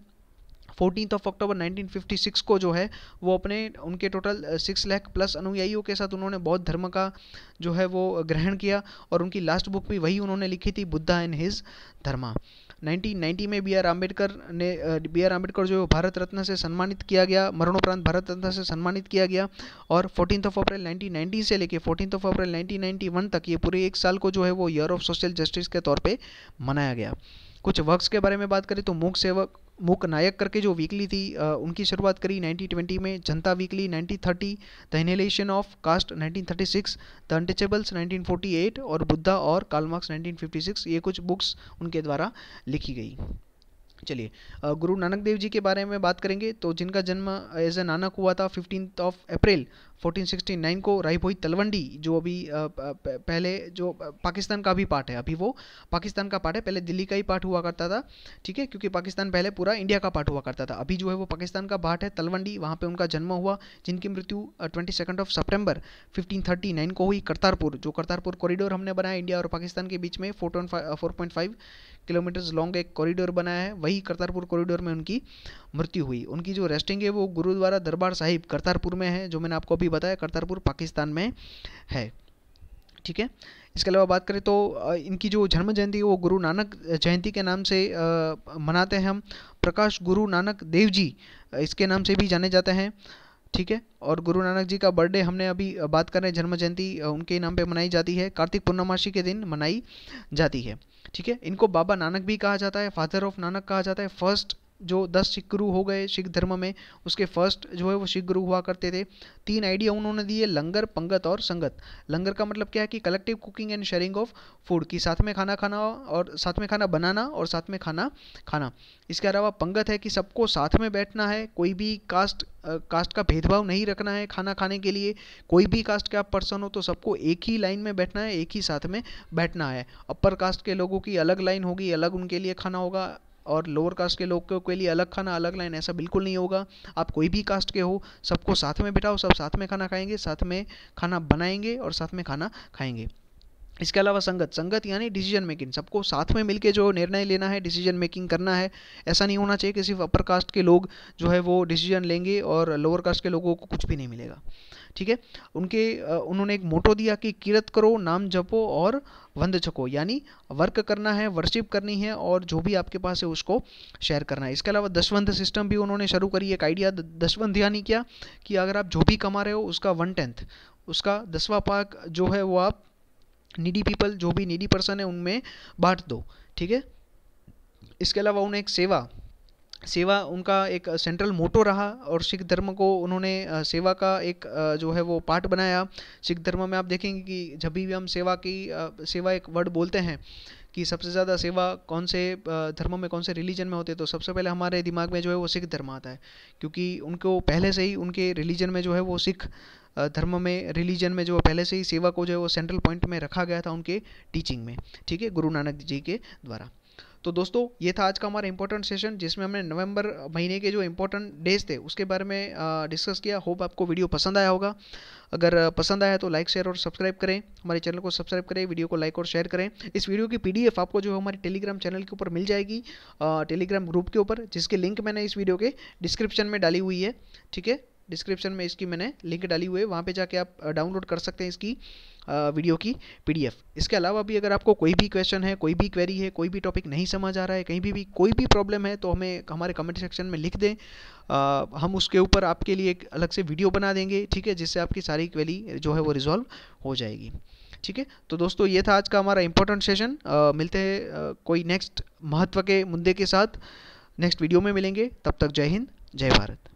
फोर्टीन ऑफ अक्टूबर 1956 को जो है वो अपने उनके टोटल सिक्स लाख प्लस अनुयायियों के साथ उन्होंने बौद्ध धर्म का जो है वो ग्रहण किया और उनकी लास्ट बुक भी वही उन्होंने लिखी थी बुद्धा एंड हिज धर्मा 1990 में बी आर आम्बेडकर ने बी आर आम्बेडकर जो भारत रत्न से सम्मानित किया गया मरणोपरांत भारत रत्न से सम्मानित किया गया और फोर्टीन ऑफ अप्रैल 1990 से लेके फोर्टीन ऑफ अप्रैल 1991 तक ये पूरे एक साल को जो है वो ईयर ऑफ सोशल जस्टिस के तौर पे मनाया गया कुछ वर्क्स के बारे में बात करें तो मूक सेवक मुक नायक करके जो वीकली थी उनकी शुरुआत करी 1920 में Janata weekly 1930 the annihilation of caste 1936 the untouchables 1948 और बुद्धा और कालमार्क्स 1956 ये कुछ बुक्स उनके द्वारा लिखी गई चलिए गुरु नानक देव जी के बारे में बात करेंगे तो जिनका जन्म एज ए नानक हुआ था फिफ्टीन ऑफ अप्रैल 1469 को राईभोई तलवंडी जो अभी पहले जो पाकिस्तान का भी पार्ट है अभी वो पाकिस्तान का पार्ट है पहले दिल्ली का ही पार्ट हुआ करता था ठीक है क्योंकि पाकिस्तान पहले पूरा इंडिया का पार्ट हुआ करता था अभी जो है वो पाकिस्तान का पार्ट है तलवंडी वहाँ पे उनका जन्म हुआ जिनकी मृत्यु twenty second of September fifteen को हुई करतारपुर जो करतारपुर कॉरिडोर हमने बनाया इंडिया और पाकिस्तान के बीच में four four point five kilometres long एक कॉरिडोर बनाया है वही करतारपुर कॉरिडोर में उनकी मृत्यु हुई उनकी जो रेस्टिंग है वो गुरुद्वारा दरबार साहिब करतारपुर में है जो मैंने आपको अभी बताया करतारपुर पाकिस्तान में है ठीक है इसके अलावा बात करें तो इनकी जो जन्म जयंती है वो गुरु नानक जयंती के नाम से मनाते हैं हम प्रकाश गुरु नानक देव जी इसके नाम से भी जाने जाते हैं ठीक है और गुरु नानक जी का बर्थडे हमने अभी बात करें जन्म जयंती उनके नाम पे मनाई जाती है कार्तिक पूर्णमासी के दिन मनाई जाती है ठीक है इनको बाबा नानक भी कहा जाता है फादर ऑफ नानक कहा जाता है फर्स्ट जो दस सिख गुरु हो गए सिख धर्म में उसके फर्स्ट जो है वो सिख गुरु हुआ करते थे तीन आइडिया उन्होंने दिए लंगर पंगत और संगत लंगर का मतलब क्या है कि collective cooking and sharing of food कि साथ में खाना खाना और साथ में खाना बनाना और साथ में खाना खाना इसके अलावा पंगत है कि सबको साथ में बैठना है कोई भी कास्ट कास्ट का भेदभाव नहीं रखना है खाना खाने के लिए कोई भी कास्ट का पर्सन हो तो सबको एक ही लाइन में बैठना है एक ही साथ में बैठना है अपर कास्ट के लोगों की अलग लाइन होगी अलग उनके लिए खाना होगा और लोअर कास्ट के लोगों के लिए अलग खाना अलग लाइन ऐसा बिल्कुल नहीं होगा आप कोई भी कास्ट के हो सबको साथ में बिठाओ सब साथ में खाना खाएंगे साथ में खाना बनाएंगे और साथ में खाना खाएंगे इसके अलावा संगत संगत यानी डिसीजन मेकिंग सबको साथ में मिलके जो निर्णय लेना है डिसीजन मेकिंग करना है ऐसा नहीं होना चाहिए कि सिर्फ अपर कास्ट के लोग जो है वो डिसीजन लेंगे और लोअर कास्ट के लोगों को कुछ भी नहीं मिलेगा ठीक है उनके उन्होंने एक मोटो दिया कि किरत करो नाम जपो और वंद छको यानी वर्क करना है वर्शिप करनी है और जो भी आपके पास है उसको शेयर करना है इसके अलावा दसवंध सिस्टम भी उन्होंने शुरू करी एक आइडिया दसवंध यानी क्या कि अगर आप जो भी कमा रहे हो उसका वन टेंथ उसका दसवा पाक जो है वो आप नीडी पीपल जो भी नीडी पर्सन है उनमें बांट दो ठीक है इसके अलावा उन्हें एक सेवा सेवा उनका एक सेंट्रल मोटो रहा और सिख धर्म को उन्होंने सेवा का एक जो है वो पार्ट बनाया सिख धर्म में आप देखेंगे कि जब भी हम सेवा की सेवा एक वर्ड बोलते हैं कि सबसे ज़्यादा सेवा कौन से धर्म में कौन से रिलीजन में होते हैं तो सबसे पहले हमारे दिमाग में जो है वो सिख धर्म आता है क्योंकि उनको पहले से ही उनके रिलीजन में जो है वो सिख धर्म में रिलीजन में जो पहले से ही सेवा को जो है वो सेंट्रल पॉइंट में रखा गया था उनके टीचिंग में ठीक है गुरु नानक जी के द्वारा तो दोस्तों ये था आज का हमारा इंपॉर्टेंट सेशन जिसमें हमने नवंबर महीने के जो इंपॉर्टेंट डेज थे उसके बारे में डिस्कस किया होप आपको वीडियो पसंद आया होगा अगर पसंद आया तो लाइक शेयर और सब्सक्राइब करें हमारे चैनल को सब्सक्राइब करें वीडियो को लाइक और शेयर करें इस वीडियो की पीडीएफ आपको जो है हमारे टेलीग्राम चैनल के ऊपर मिल जाएगी टेलीग्राम ग्रुप के ऊपर जिसके लिंक मैंने इस वीडियो के डिस्क्रिप्शन में डाली हुई है ठीक है डिस्क्रिप्शन में इसकी मैंने लिंक डाली हुई है वहाँ पे जाके आप डाउनलोड कर सकते हैं इसकी वीडियो की पीडीएफ इसके अलावा भी अगर आपको कोई भी क्वेश्चन है कोई भी क्वेरी है कोई भी टॉपिक नहीं समझ आ रहा है कहीं भी भी कोई भी प्रॉब्लम है तो हमें हमारे कमेंट सेक्शन में लिख दें आ, हम उसके ऊपर आपके लिए एक अलग से वीडियो बना देंगे ठीक है जिससे आपकी सारी क्वेरी जो है वो रिजॉल्व हो जाएगी ठीक है तो दोस्तों ये था आज का हमारा इंपॉर्टेंट सेशन मिलते हैं कोई नेक्स्ट महत्व के मुद्दे के साथ नेक्स्ट वीडियो में मिलेंगे तब तक जय हिंद जय भारत